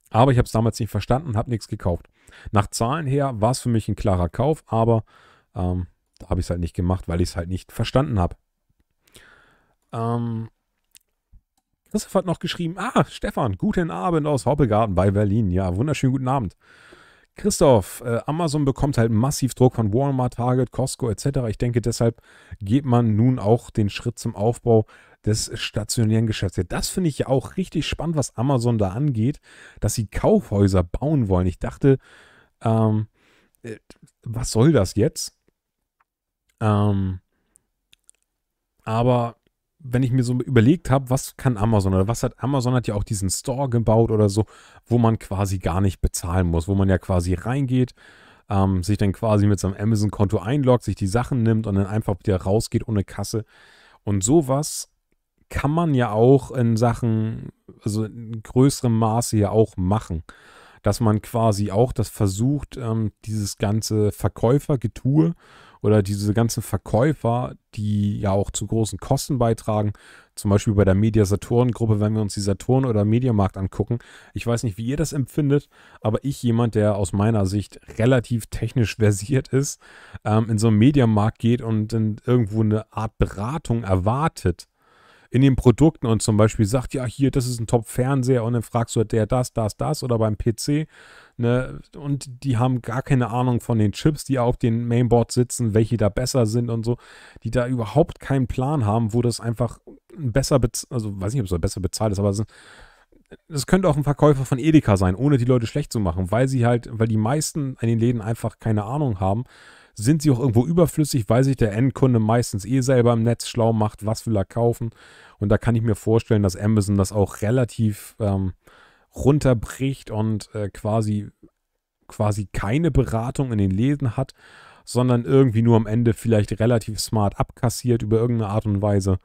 Aber ich habe es damals nicht verstanden und habe nichts gekauft. Nach Zahlen her war es für mich ein klarer Kauf, aber ähm, da habe ich es halt nicht gemacht, weil ich es halt nicht verstanden habe. Ähm, Christoph hat noch geschrieben, ah, Stefan, guten Abend aus Hoppegarten bei Berlin. Ja, wunderschönen guten Abend. Christoph, äh, Amazon bekommt halt massiv Druck von Walmart, Target, Costco etc. Ich denke, deshalb geht man nun auch den Schritt zum Aufbau des stationären Geschäfts. Das finde ich ja auch richtig spannend, was Amazon da angeht, dass sie Kaufhäuser bauen wollen. Ich dachte, ähm, äh, was soll das jetzt? Ähm, aber wenn ich mir so überlegt habe, was kann Amazon oder was hat Amazon hat ja auch diesen Store gebaut oder so, wo man quasi gar nicht bezahlen muss, wo man ja quasi reingeht, ähm, sich dann quasi mit seinem Amazon-Konto einloggt, sich die Sachen nimmt und dann einfach wieder rausgeht ohne Kasse. Und sowas kann man ja auch in Sachen, also in größerem Maße ja auch machen. Dass man quasi auch das versucht, ähm, dieses ganze Verkäufergetue, oder diese ganzen Verkäufer, die ja auch zu großen Kosten beitragen, zum Beispiel bei der Media Saturn Gruppe, wenn wir uns die Saturn oder Mediamarkt angucken. Ich weiß nicht, wie ihr das empfindet, aber ich, jemand, der aus meiner Sicht relativ technisch [LAUGHS] versiert ist, ähm, in so einen Mediamarkt geht und dann irgendwo eine Art Beratung erwartet, in den Produkten und zum Beispiel sagt, ja, hier, das ist ein Top-Fernseher und dann fragst du, der das, das, das oder beim PC. Ne? Und die haben gar keine Ahnung von den Chips, die auf den Mainboard sitzen, welche da besser sind und so, die da überhaupt keinen Plan haben, wo das einfach besser, bezahlt, also weiß nicht, ob es besser bezahlt ist, aber es ist das könnte auch ein Verkäufer von Edeka sein, ohne die Leute schlecht zu machen, weil sie halt, weil die meisten an den Läden einfach keine Ahnung haben sind sie auch irgendwo überflüssig, weil sich der Endkunde meistens eh selber im Netz schlau macht, was will er kaufen. Und da kann ich mir vorstellen, dass Amazon das auch relativ ähm, runterbricht und äh, quasi, quasi keine Beratung in den Läden hat, sondern irgendwie nur am Ende vielleicht relativ smart abkassiert über irgendeine Art und Weise.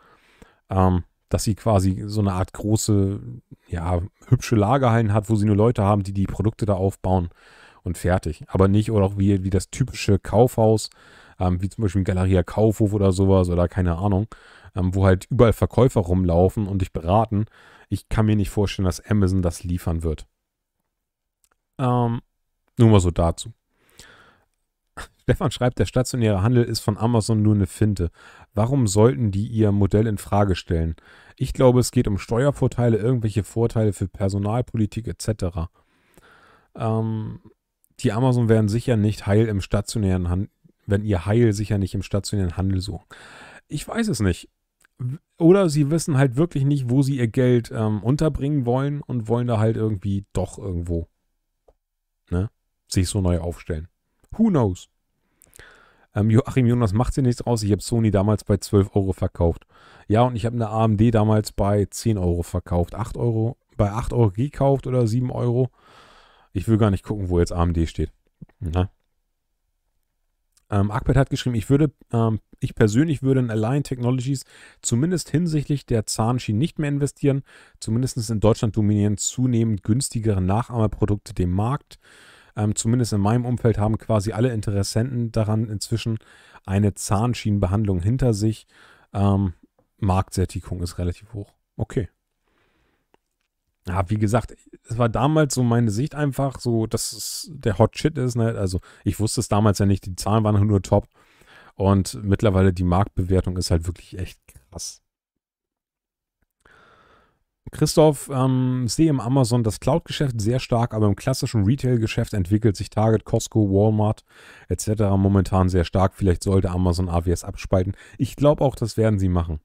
Ähm, dass sie quasi so eine Art große, ja, hübsche Lagerhallen hat, wo sie nur Leute haben, die die Produkte da aufbauen und fertig. Aber nicht oder auch wie, wie das typische Kaufhaus, ähm, wie zum Beispiel Galeria Kaufhof oder sowas oder keine Ahnung, ähm, wo halt überall Verkäufer rumlaufen und dich beraten. Ich kann mir nicht vorstellen, dass Amazon das liefern wird. Ähm, nur mal so dazu. [LAUGHS] Stefan schreibt, der stationäre Handel ist von Amazon nur eine Finte. Warum sollten die ihr Modell in Frage stellen? Ich glaube, es geht um Steuervorteile, irgendwelche Vorteile für Personalpolitik etc. Ähm, die Amazon werden sicher nicht heil im stationären Handel, wenn ihr heil sicher nicht im stationären Handel suchen. Ich weiß es nicht. Oder sie wissen halt wirklich nicht, wo sie ihr Geld ähm, unterbringen wollen und wollen da halt irgendwie doch irgendwo ne, sich so neu aufstellen. Who knows? Ähm, Joachim Jonas macht hier nichts raus. Ich habe Sony damals bei 12 Euro verkauft. Ja, und ich habe eine AMD damals bei 10 Euro verkauft. 8 Euro, bei 8 Euro gekauft oder 7 Euro. Ich will gar nicht gucken, wo jetzt AMD steht. Na? Ne? Ähm, Akbert hat geschrieben, ich würde, ähm, ich persönlich würde in Align Technologies zumindest hinsichtlich der Zahnschienen nicht mehr investieren. Zumindest in Deutschland dominieren zunehmend günstigere Nachahmerprodukte den Markt. Ähm, zumindest in meinem Umfeld haben quasi alle Interessenten daran inzwischen eine Zahnschienenbehandlung hinter sich. Ähm, Marktsättigung ist relativ hoch. Okay, ja, wie gesagt, es war damals so meine Sicht einfach so, dass es der Hot Shit ist. Ne? Also ich wusste es damals ja nicht, die Zahlen waren nur top. Und mittlerweile die Marktbewertung ist halt wirklich echt krass. Christoph, ähm, sehe im Amazon das Cloud-Geschäft sehr stark, aber im klassischen Retail-Geschäft entwickelt sich Target, Costco, Walmart etc. momentan sehr stark. Vielleicht sollte Amazon AWS abspalten. Ich glaube auch, das werden sie machen.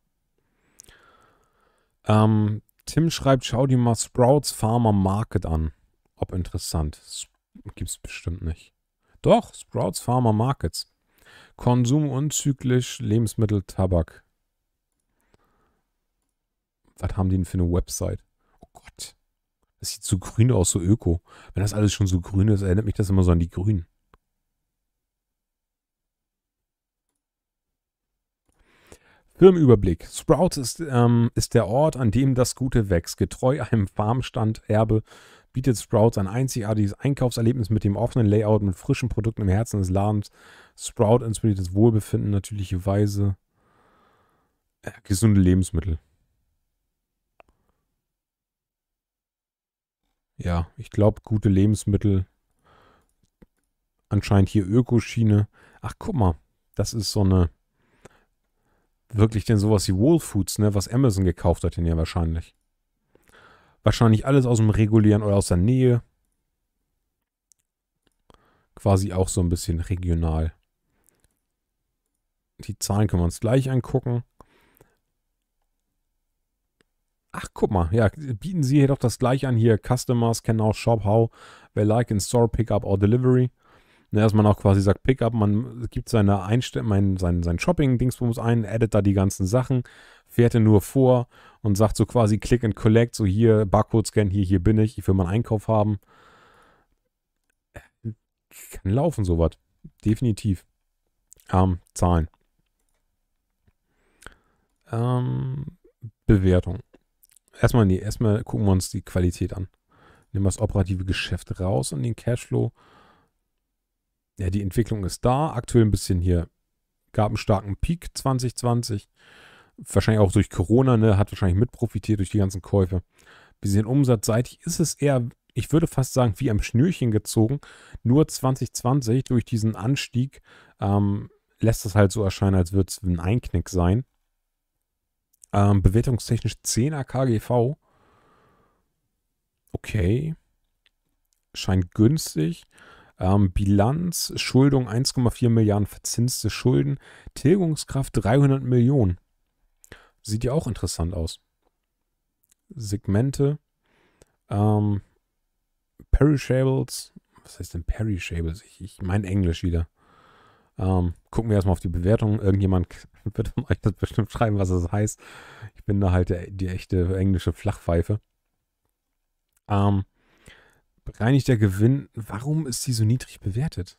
Ähm, Tim schreibt, schau dir mal Sprouts Farmer Market an. Ob interessant. Gibt es bestimmt nicht. Doch, Sprouts Farmer Markets. Konsum unzyklisch, Lebensmittel, Tabak. Was haben die denn für eine Website? Oh Gott. Das sieht so grün aus, so öko. Wenn das alles schon so grün ist, erinnert mich das immer so an die Grünen. Firmenüberblick. Sprout ist, ähm, ist der Ort, an dem das Gute wächst. Getreu einem Farmstand Erbe bietet Sprout ein einzigartiges Einkaufserlebnis mit dem offenen Layout, und frischen Produkten im Herzen des Ladens. Sprout inspiriert das Wohlbefinden, natürliche Weise, äh, gesunde Lebensmittel. Ja, ich glaube, gute Lebensmittel. Anscheinend hier Ökoschiene. Ach, guck mal. Das ist so eine wirklich denn sowas wie Whole Foods, ne, was Amazon gekauft hat, denn ja wahrscheinlich. Wahrscheinlich alles aus dem regulären oder aus der Nähe. Quasi auch so ein bisschen regional. Die Zahlen können wir uns gleich angucken. Ach, guck mal, ja, bieten Sie hier doch das gleiche an hier. Customers can now shop how they like in store pickup or delivery. Ne, dass man auch quasi sagt Pickup, man gibt seine Einstell sein, sein Shopping-Dingsbums ein, edit da die ganzen Sachen, fährt er nur vor und sagt so quasi Click and Collect, so hier Barcode scan hier, hier bin ich, ich will meinen Einkauf haben. Äh, kann laufen sowas. Definitiv. Ähm, Zahlen. Ähm, Bewertung. Erstmal, nee, erstmal gucken wir uns die Qualität an. Nehmen wir das operative Geschäft raus und den Cashflow ja, die Entwicklung ist da. Aktuell ein bisschen hier gab einen starken Peak 2020. Wahrscheinlich auch durch Corona, ne, hat wahrscheinlich mit profitiert durch die ganzen Käufe. Wir sehen umsatzseitig ist es eher, ich würde fast sagen, wie am Schnürchen gezogen. Nur 2020 durch diesen Anstieg ähm, lässt es halt so erscheinen, als würde es ein Einknick sein. Ähm, bewertungstechnisch 10er KGV. Okay. Scheint günstig. Ähm, Bilanz, Schuldung 1,4 Milliarden verzinste Schulden, Tilgungskraft 300 Millionen. Sieht ja auch interessant aus. Segmente, ähm, Perishables, was heißt denn Perishables? Ich, ich mein Englisch wieder. Ähm, gucken wir erstmal auf die Bewertung. Irgendjemand [LAUGHS] wird euch das bestimmt schreiben, was das heißt. Ich bin da halt der, die echte englische Flachpfeife. Ähm, bereinigter Gewinn, warum ist die so niedrig bewertet?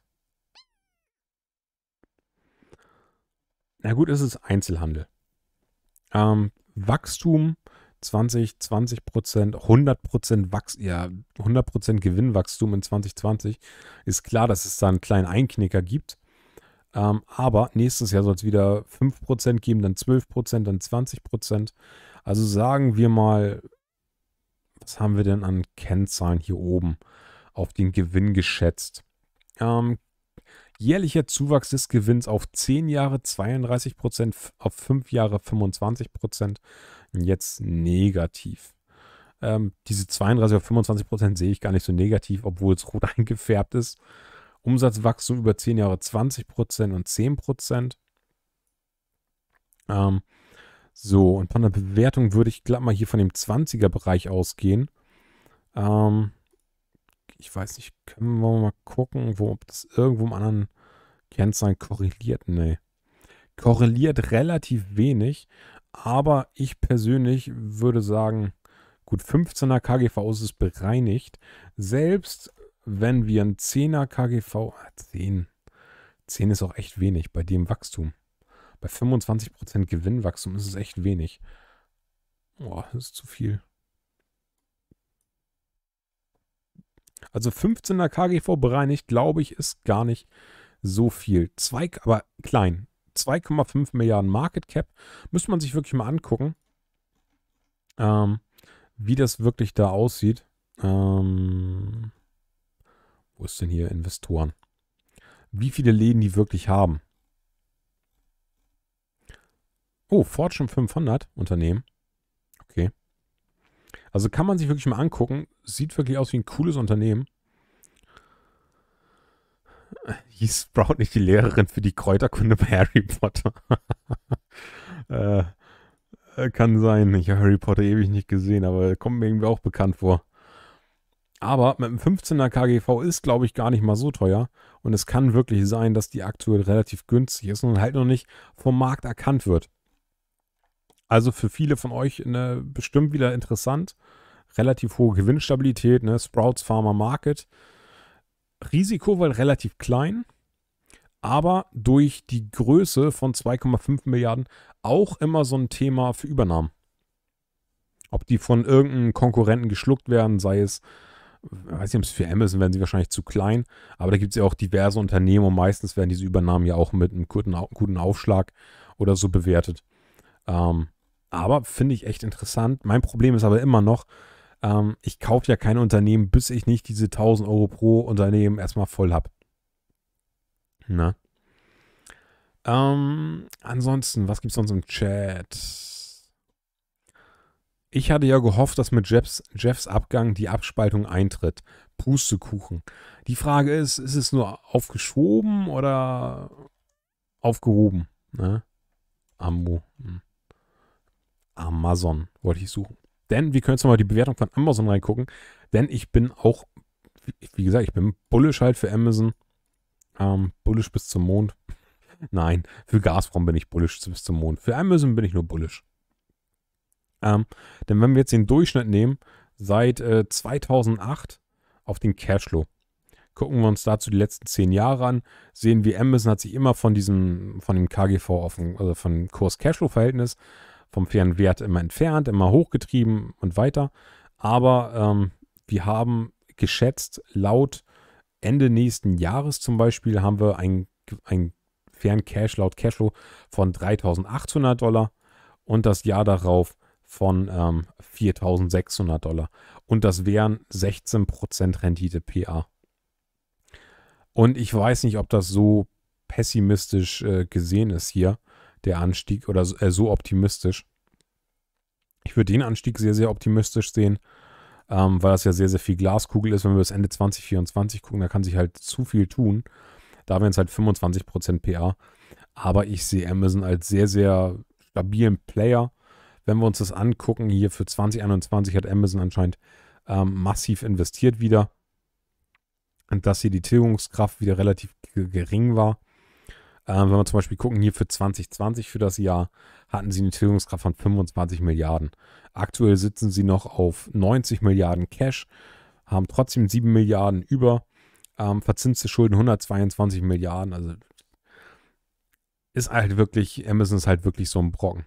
Na gut, es ist Einzelhandel. Ähm, Wachstum 20, 20 Prozent, 100 Prozent Wachs ja, 100 Prozent Gewinnwachstum in 2020. Ist klar, dass es da einen kleinen Einknicker gibt. Ähm, aber nächstes Jahr soll es wieder 5 Prozent geben, dann 12 Prozent, dann 20 Prozent. Also sagen wir mal was haben wir denn an Kennzahlen hier oben auf den Gewinn geschätzt? Ähm, jährlicher Zuwachs des Gewinns auf 10 Jahre 32%, auf 5 Jahre 25%. Jetzt negativ. Ähm, diese 32 auf 25% sehe ich gar nicht so negativ, obwohl es rot [LAUGHS] eingefärbt ist. Umsatzwachstum über 10 Jahre 20% und 10%. Ähm, so, und von der Bewertung würde ich glatt mal hier von dem 20er-Bereich ausgehen. Ähm, ich weiß nicht, können wir mal gucken, wo, ob das irgendwo im anderen Kennzeichen korreliert? Nee. Korreliert relativ wenig, aber ich persönlich würde sagen, gut, 15er KGV ist es bereinigt. Selbst wenn wir ein 10er KGV, 10, 10 ist auch echt wenig bei dem Wachstum. Bei 25% Gewinnwachstum ist es echt wenig. Boah, das ist zu viel. Also 15er KGV bereinigt, glaube ich, ist gar nicht so viel. Zwei, aber klein. 2,5 Milliarden Market Cap. Müsste man sich wirklich mal angucken, ähm, wie das wirklich da aussieht. Ähm, wo ist denn hier Investoren? Wie viele Läden die wirklich haben? Oh, Fortune 500 Unternehmen. Okay. Also kann man sich wirklich mal angucken. Sieht wirklich aus wie ein cooles Unternehmen. [LAUGHS] Hieß Sprout nicht die Lehrerin für die Kräuterkunde bei Harry Potter? [LAUGHS] Äh, äh, kann sein. Ich habe Harry Potter ewig nicht gesehen, aber kommt mir irgendwie auch bekannt vor. Aber mit einem 15er KGV ist, glaube ich, gar nicht mal so teuer. Und es kann wirklich sein, dass die aktuell relativ günstig ist und halt noch nicht vom Markt erkannt wird. Also für viele von euch eine, bestimmt wieder interessant. Relativ hohe Gewinnstabilität, ne? Sprouts Pharma Market. Risiko, weil relativ klein, aber durch die Größe von 2,5 Milliarden auch immer so ein Thema für Übernahmen. Ob die von irgendeinem Konkurrenten geschluckt werden, sei es, weiß ich nicht, für Amazon werden sie wahrscheinlich zu klein, aber da gibt es ja auch diverse Unternehmen und meistens werden diese Übernahmen ja auch mit einem guten, guten Aufschlag oder so bewertet. Ähm, aber finde ich echt interessant. Mein Problem ist aber immer noch, ähm, ich kaufe ja kein Unternehmen, bis ich nicht diese 1000 Euro pro Unternehmen erstmal voll habe. Ne? Na? Ähm, ansonsten, was gibt es sonst im Chat? Ich hatte ja gehofft, dass mit Jeffs, Jeffs Abgang die Abspaltung eintritt. Pustekuchen. Die Frage ist, ist es nur aufgeschoben oder aufgehoben? Ne? Ambo. Hm. Amazon wollte ich suchen. Denn wir können jetzt mal die Bewertung von Amazon reingucken. Denn ich bin auch, wie gesagt, ich bin bullish halt für Amazon. Ähm, bullish bis zum Mond. [LAUGHS] Nein, für Gazprom bin ich bullish bis zum Mond. Für Amazon bin ich nur bullish. Ähm, denn wenn wir jetzt den Durchschnitt nehmen, seit äh, 2008 auf den Cashflow. Gucken wir uns dazu die letzten zehn Jahre an, sehen wir, Amazon hat sich immer von diesem, von dem KGV auf den, also von Kurs-Cashflow-Verhältnis vom fairen Wert immer entfernt, immer hochgetrieben und weiter. Aber ähm, wir haben geschätzt, laut Ende nächsten Jahres zum Beispiel haben wir einen, einen fairen Cash laut Cashflow von 3.800 Dollar und das Jahr darauf von ähm, 4.600 Dollar. Und das wären 16% Rendite PA. Und ich weiß nicht, ob das so pessimistisch äh, gesehen ist hier der Anstieg oder so, äh, so optimistisch. Ich würde den Anstieg sehr, sehr optimistisch sehen, ähm, weil das ja sehr, sehr viel Glaskugel ist. Wenn wir bis Ende 2024 gucken, da kann sich halt zu viel tun. Da wären es halt 25% PA. Aber ich sehe Amazon als sehr, sehr stabilen Player. Wenn wir uns das angucken, hier für 2021 hat Amazon anscheinend ähm, massiv investiert wieder. Und dass hier die Tilgungskraft wieder relativ gering war. Ähm, wenn wir zum Beispiel gucken, hier für 2020 für das Jahr hatten sie eine Tilgungskraft von 25 Milliarden. Aktuell sitzen sie noch auf 90 Milliarden Cash, haben trotzdem 7 Milliarden über, ähm, verzinste Schulden 122 Milliarden. Also ist halt wirklich, Amazon ist halt wirklich so ein Brocken.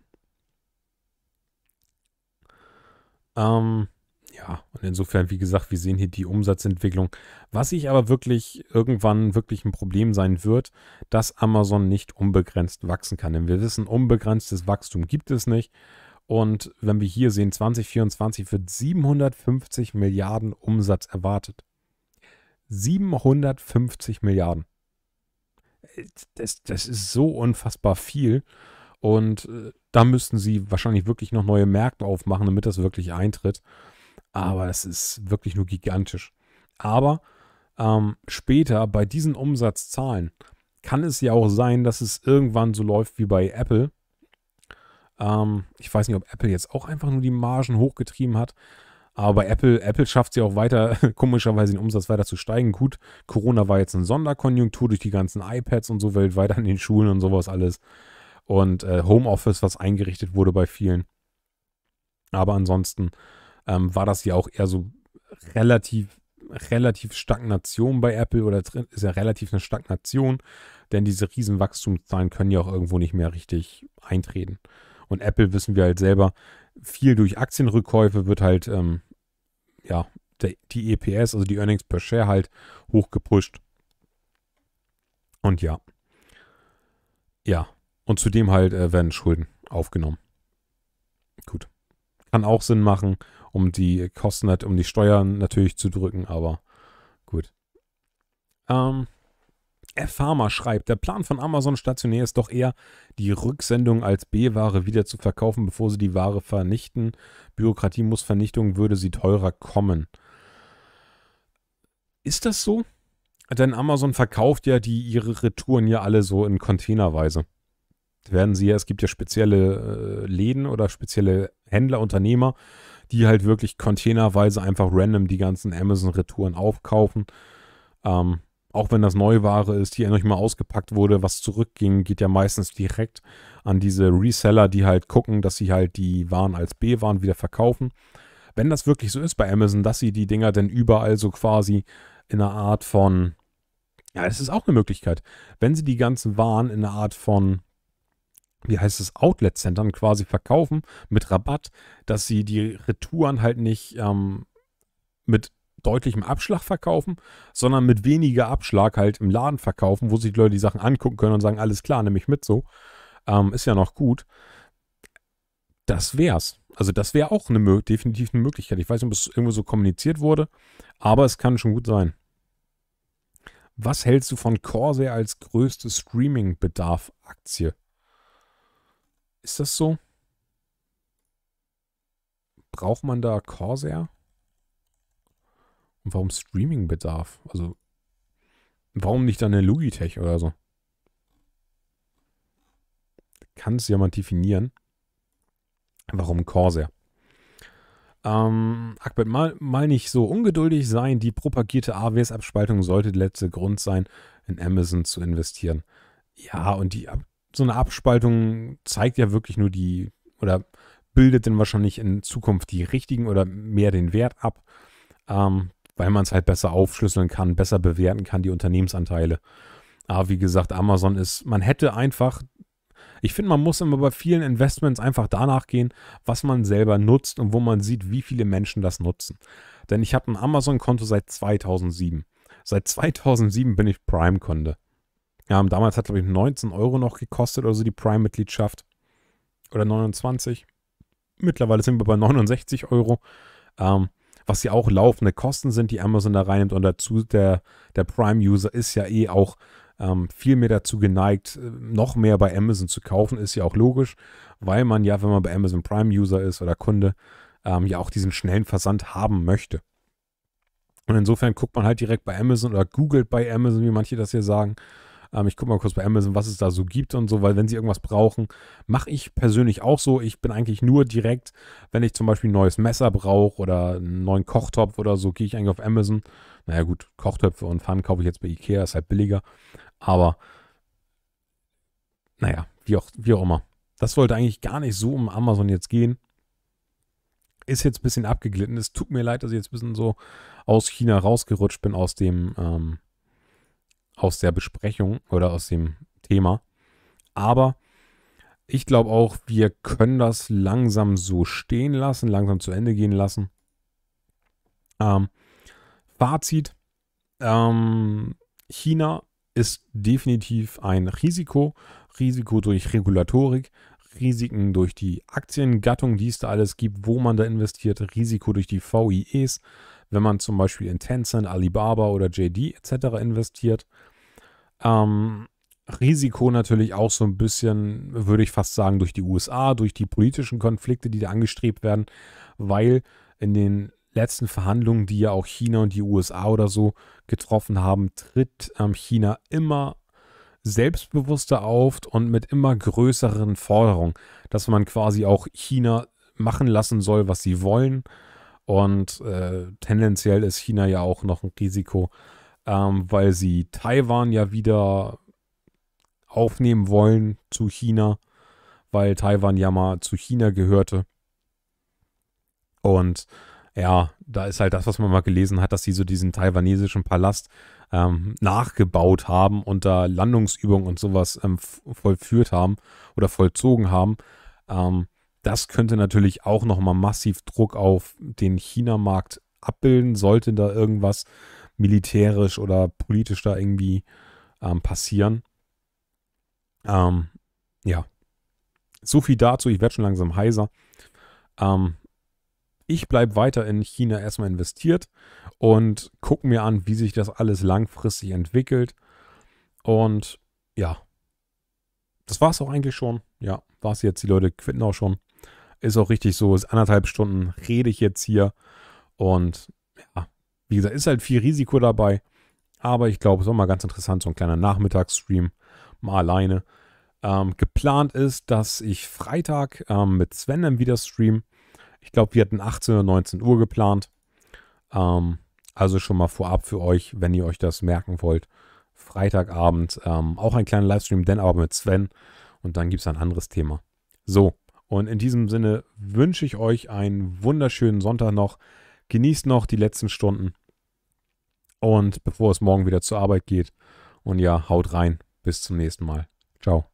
Ähm, ja, und insofern, wie gesagt, wir sehen hier die Umsatzentwicklung. Was ich aber wirklich irgendwann wirklich ein Problem sein wird, dass Amazon nicht unbegrenzt wachsen kann. Denn wir wissen, unbegrenztes Wachstum gibt es nicht. Und wenn wir hier sehen, 2024 wird 750 Milliarden Umsatz erwartet. 750 Milliarden. Das, das ist so unfassbar viel. Und äh, da müssten sie wahrscheinlich wirklich noch neue Märkte aufmachen, damit das wirklich eintritt. Aber es ist wirklich nur gigantisch. Aber ähm, später bei diesen Umsatzzahlen kann es ja auch sein, dass es irgendwann so läuft wie bei Apple. Ähm, ich weiß nicht, ob Apple jetzt auch einfach nur die Margen hochgetrieben hat. Aber Apple, Apple schafft es ja auch weiter, [LAUGHS] komischerweise den Umsatz weiter zu steigen. Gut, Corona war jetzt eine Sonderkonjunktur durch die ganzen iPads und so weltweit an den Schulen und sowas alles. Und äh, Homeoffice, was eingerichtet wurde bei vielen. Aber ansonsten ähm, war das ja auch eher so relativ, relativ Stagnation bei Apple oder ist ja relativ eine Stagnation, denn diese Riesenwachstumszahlen können ja auch irgendwo nicht mehr richtig eintreten. Und Apple wissen wir halt selber, viel durch Aktienrückkäufe wird halt, ähm, ja, die EPS, also die Earnings per Share halt hochgepusht. Und ja. Ja. Und zudem halt äh, werden Schulden aufgenommen. Gut kann auch Sinn machen, um die Kosten, halt, um die Steuern natürlich zu drücken, aber gut. Ähm, F. Farmer schreibt, der Plan von Amazon stationär ist doch eher, die Rücksendung als B-Ware wieder zu verkaufen, bevor sie die Ware vernichten. Bürokratie muss Vernichtung, würde sie teurer kommen. Ist das so? Denn Amazon verkauft ja die, ihre Retouren ja alle so in Containerweise. Werden sie ja, es gibt ja spezielle äh, Läden oder spezielle Händler, Unternehmer, die halt wirklich containerweise einfach random die ganzen Amazon-Retouren aufkaufen. Ähm, auch wenn das Neuware ist, die ja noch mal ausgepackt wurde, was zurückging, geht ja meistens direkt an diese Reseller, die halt gucken, dass sie halt die Waren als B-Waren wieder verkaufen. Wenn das wirklich so ist bei Amazon, dass sie die Dinger denn überall so quasi in einer Art von, ja, es ist auch eine Möglichkeit, wenn sie die ganzen Waren in einer Art von wie heißt es, Outlet-Centern quasi verkaufen mit Rabatt, dass sie die Retouren halt nicht ähm, mit deutlichem Abschlag verkaufen, sondern mit weniger Abschlag halt im Laden verkaufen, wo sich die Leute die Sachen angucken können und sagen, alles klar, nehme ich mit so. Ähm, ist ja noch gut. Das wär's. Also das wäre auch eine, definitiv eine Möglichkeit. Ich weiß nicht, ob es irgendwo so kommuniziert wurde, aber es kann schon gut sein. Was hältst du von Corsair als größte Streaming-Bedarf-Aktie? Ist das so? Braucht man da Corsair? Und warum Streaming-Bedarf? Also, warum nicht dann eine Logitech oder so? Kann es ja mal definieren. Warum Corsair? Ähm, Akbert, mal, mal nicht so ungeduldig sein. Die propagierte AWS-Abspaltung sollte der letzte Grund sein, in Amazon zu investieren. Ja, und die Ab so eine Abspaltung zeigt ja wirklich nur die oder bildet dann wahrscheinlich in Zukunft die richtigen oder mehr den Wert ab, ähm, weil man es halt besser aufschlüsseln kann, besser bewerten kann, die Unternehmensanteile. Aber wie gesagt, Amazon ist, man hätte einfach, ich finde, man muss immer bei vielen Investments einfach danach gehen, was man selber nutzt und wo man sieht, wie viele Menschen das nutzen. Denn ich habe ein Amazon-Konto seit 2007. Seit 2007 bin ich Prime-Kunde. Ähm, damals hat, glaube ich, 19 Euro noch gekostet oder so die Prime-Mitgliedschaft. Oder 29. Mittlerweile sind wir bei 69 Euro. Ähm, was ja auch laufende Kosten sind, die Amazon da reinnimmt. Und dazu, der, der Prime-User ist ja eh auch ähm, viel mehr dazu geneigt, äh, noch mehr bei Amazon zu kaufen. Ist ja auch logisch, weil man ja, wenn man bei Amazon Prime-User ist oder Kunde, ähm, ja auch diesen schnellen Versand haben möchte. Und insofern guckt man halt direkt bei Amazon oder googelt bei Amazon, wie manche das hier sagen, ähm, ich gucke mal kurz bei Amazon, was es da so gibt und so, weil wenn sie irgendwas brauchen, mache ich persönlich auch so. Ich bin eigentlich nur direkt, wenn ich zum Beispiel ein neues Messer brauche oder einen neuen Kochtopf oder so, gehe ich eigentlich auf Amazon. Naja gut, Kochtöpfe und Pfannen kaufe ich jetzt bei Ikea, ist halt billiger. Aber naja, wie auch, wie auch immer. Das wollte eigentlich gar nicht so um Amazon jetzt gehen ist jetzt ein bisschen abgeglitten. Es tut mir leid, dass ich jetzt ein bisschen so aus China rausgerutscht bin, aus dem, ähm, aus der Besprechung oder aus dem Thema. Aber ich glaube auch, wir können das langsam so stehen lassen, langsam zu Ende gehen lassen. Ähm, Fazit: ähm, China ist definitiv ein Risiko, Risiko durch Regulatorik, Risiken durch die Aktiengattung, die es da alles gibt, wo man da investiert, Risiko durch die VIEs, wenn man zum Beispiel in Tencent, Alibaba oder JD etc. investiert. Ähm, Risiko natürlich auch so ein bisschen, würde ich fast sagen, durch die USA, durch die politischen Konflikte, die da angestrebt werden, weil in den letzten Verhandlungen, die ja auch China und die USA oder so getroffen haben, tritt ähm, China immer selbstbewusster auf und mit immer größeren Forderungen, dass man quasi auch China machen lassen soll, was sie wollen. Und äh, tendenziell ist China ja auch noch ein Risiko, ähm, weil sie Taiwan ja wieder aufnehmen wollen zu China, weil Taiwan ja mal zu China gehörte. Und ja, da ist halt das, was man mal gelesen hat, dass sie so diesen taiwanesischen Palast ähm, nachgebaut haben und da Landungsübungen und sowas ähm, vollführt haben oder vollzogen haben. Ähm, das könnte natürlich auch nochmal massiv Druck auf den China-Markt abbilden, sollte da irgendwas militärisch oder politisch da irgendwie ähm, passieren. Ähm, ja. So viel dazu, ich werde schon langsam heiser. Ähm, ich bleibe weiter in China erstmal investiert und gucke mir an, wie sich das alles langfristig entwickelt. Und ja, das war es auch eigentlich schon. Ja, war es jetzt. Die Leute quitten auch schon. Ist auch richtig so. Ist anderthalb Stunden rede ich jetzt hier. Und ja, wie gesagt, ist halt viel Risiko dabei. Aber ich glaube, es war mal ganz interessant, so ein kleiner Nachmittagsstream, mal alleine. Ähm, geplant ist, dass ich Freitag ähm, mit Sven dann wieder stream. Ich glaube, wir hatten 18 oder 19 Uhr geplant. Ähm, also schon mal vorab für euch, wenn ihr euch das merken wollt. Freitagabend ähm, auch ein kleiner Livestream, denn aber mit Sven. Und dann gibt es ein anderes Thema. So, und in diesem Sinne wünsche ich euch einen wunderschönen Sonntag noch. Genießt noch die letzten Stunden. Und bevor es morgen wieder zur Arbeit geht. Und ja, haut rein. Bis zum nächsten Mal. Ciao.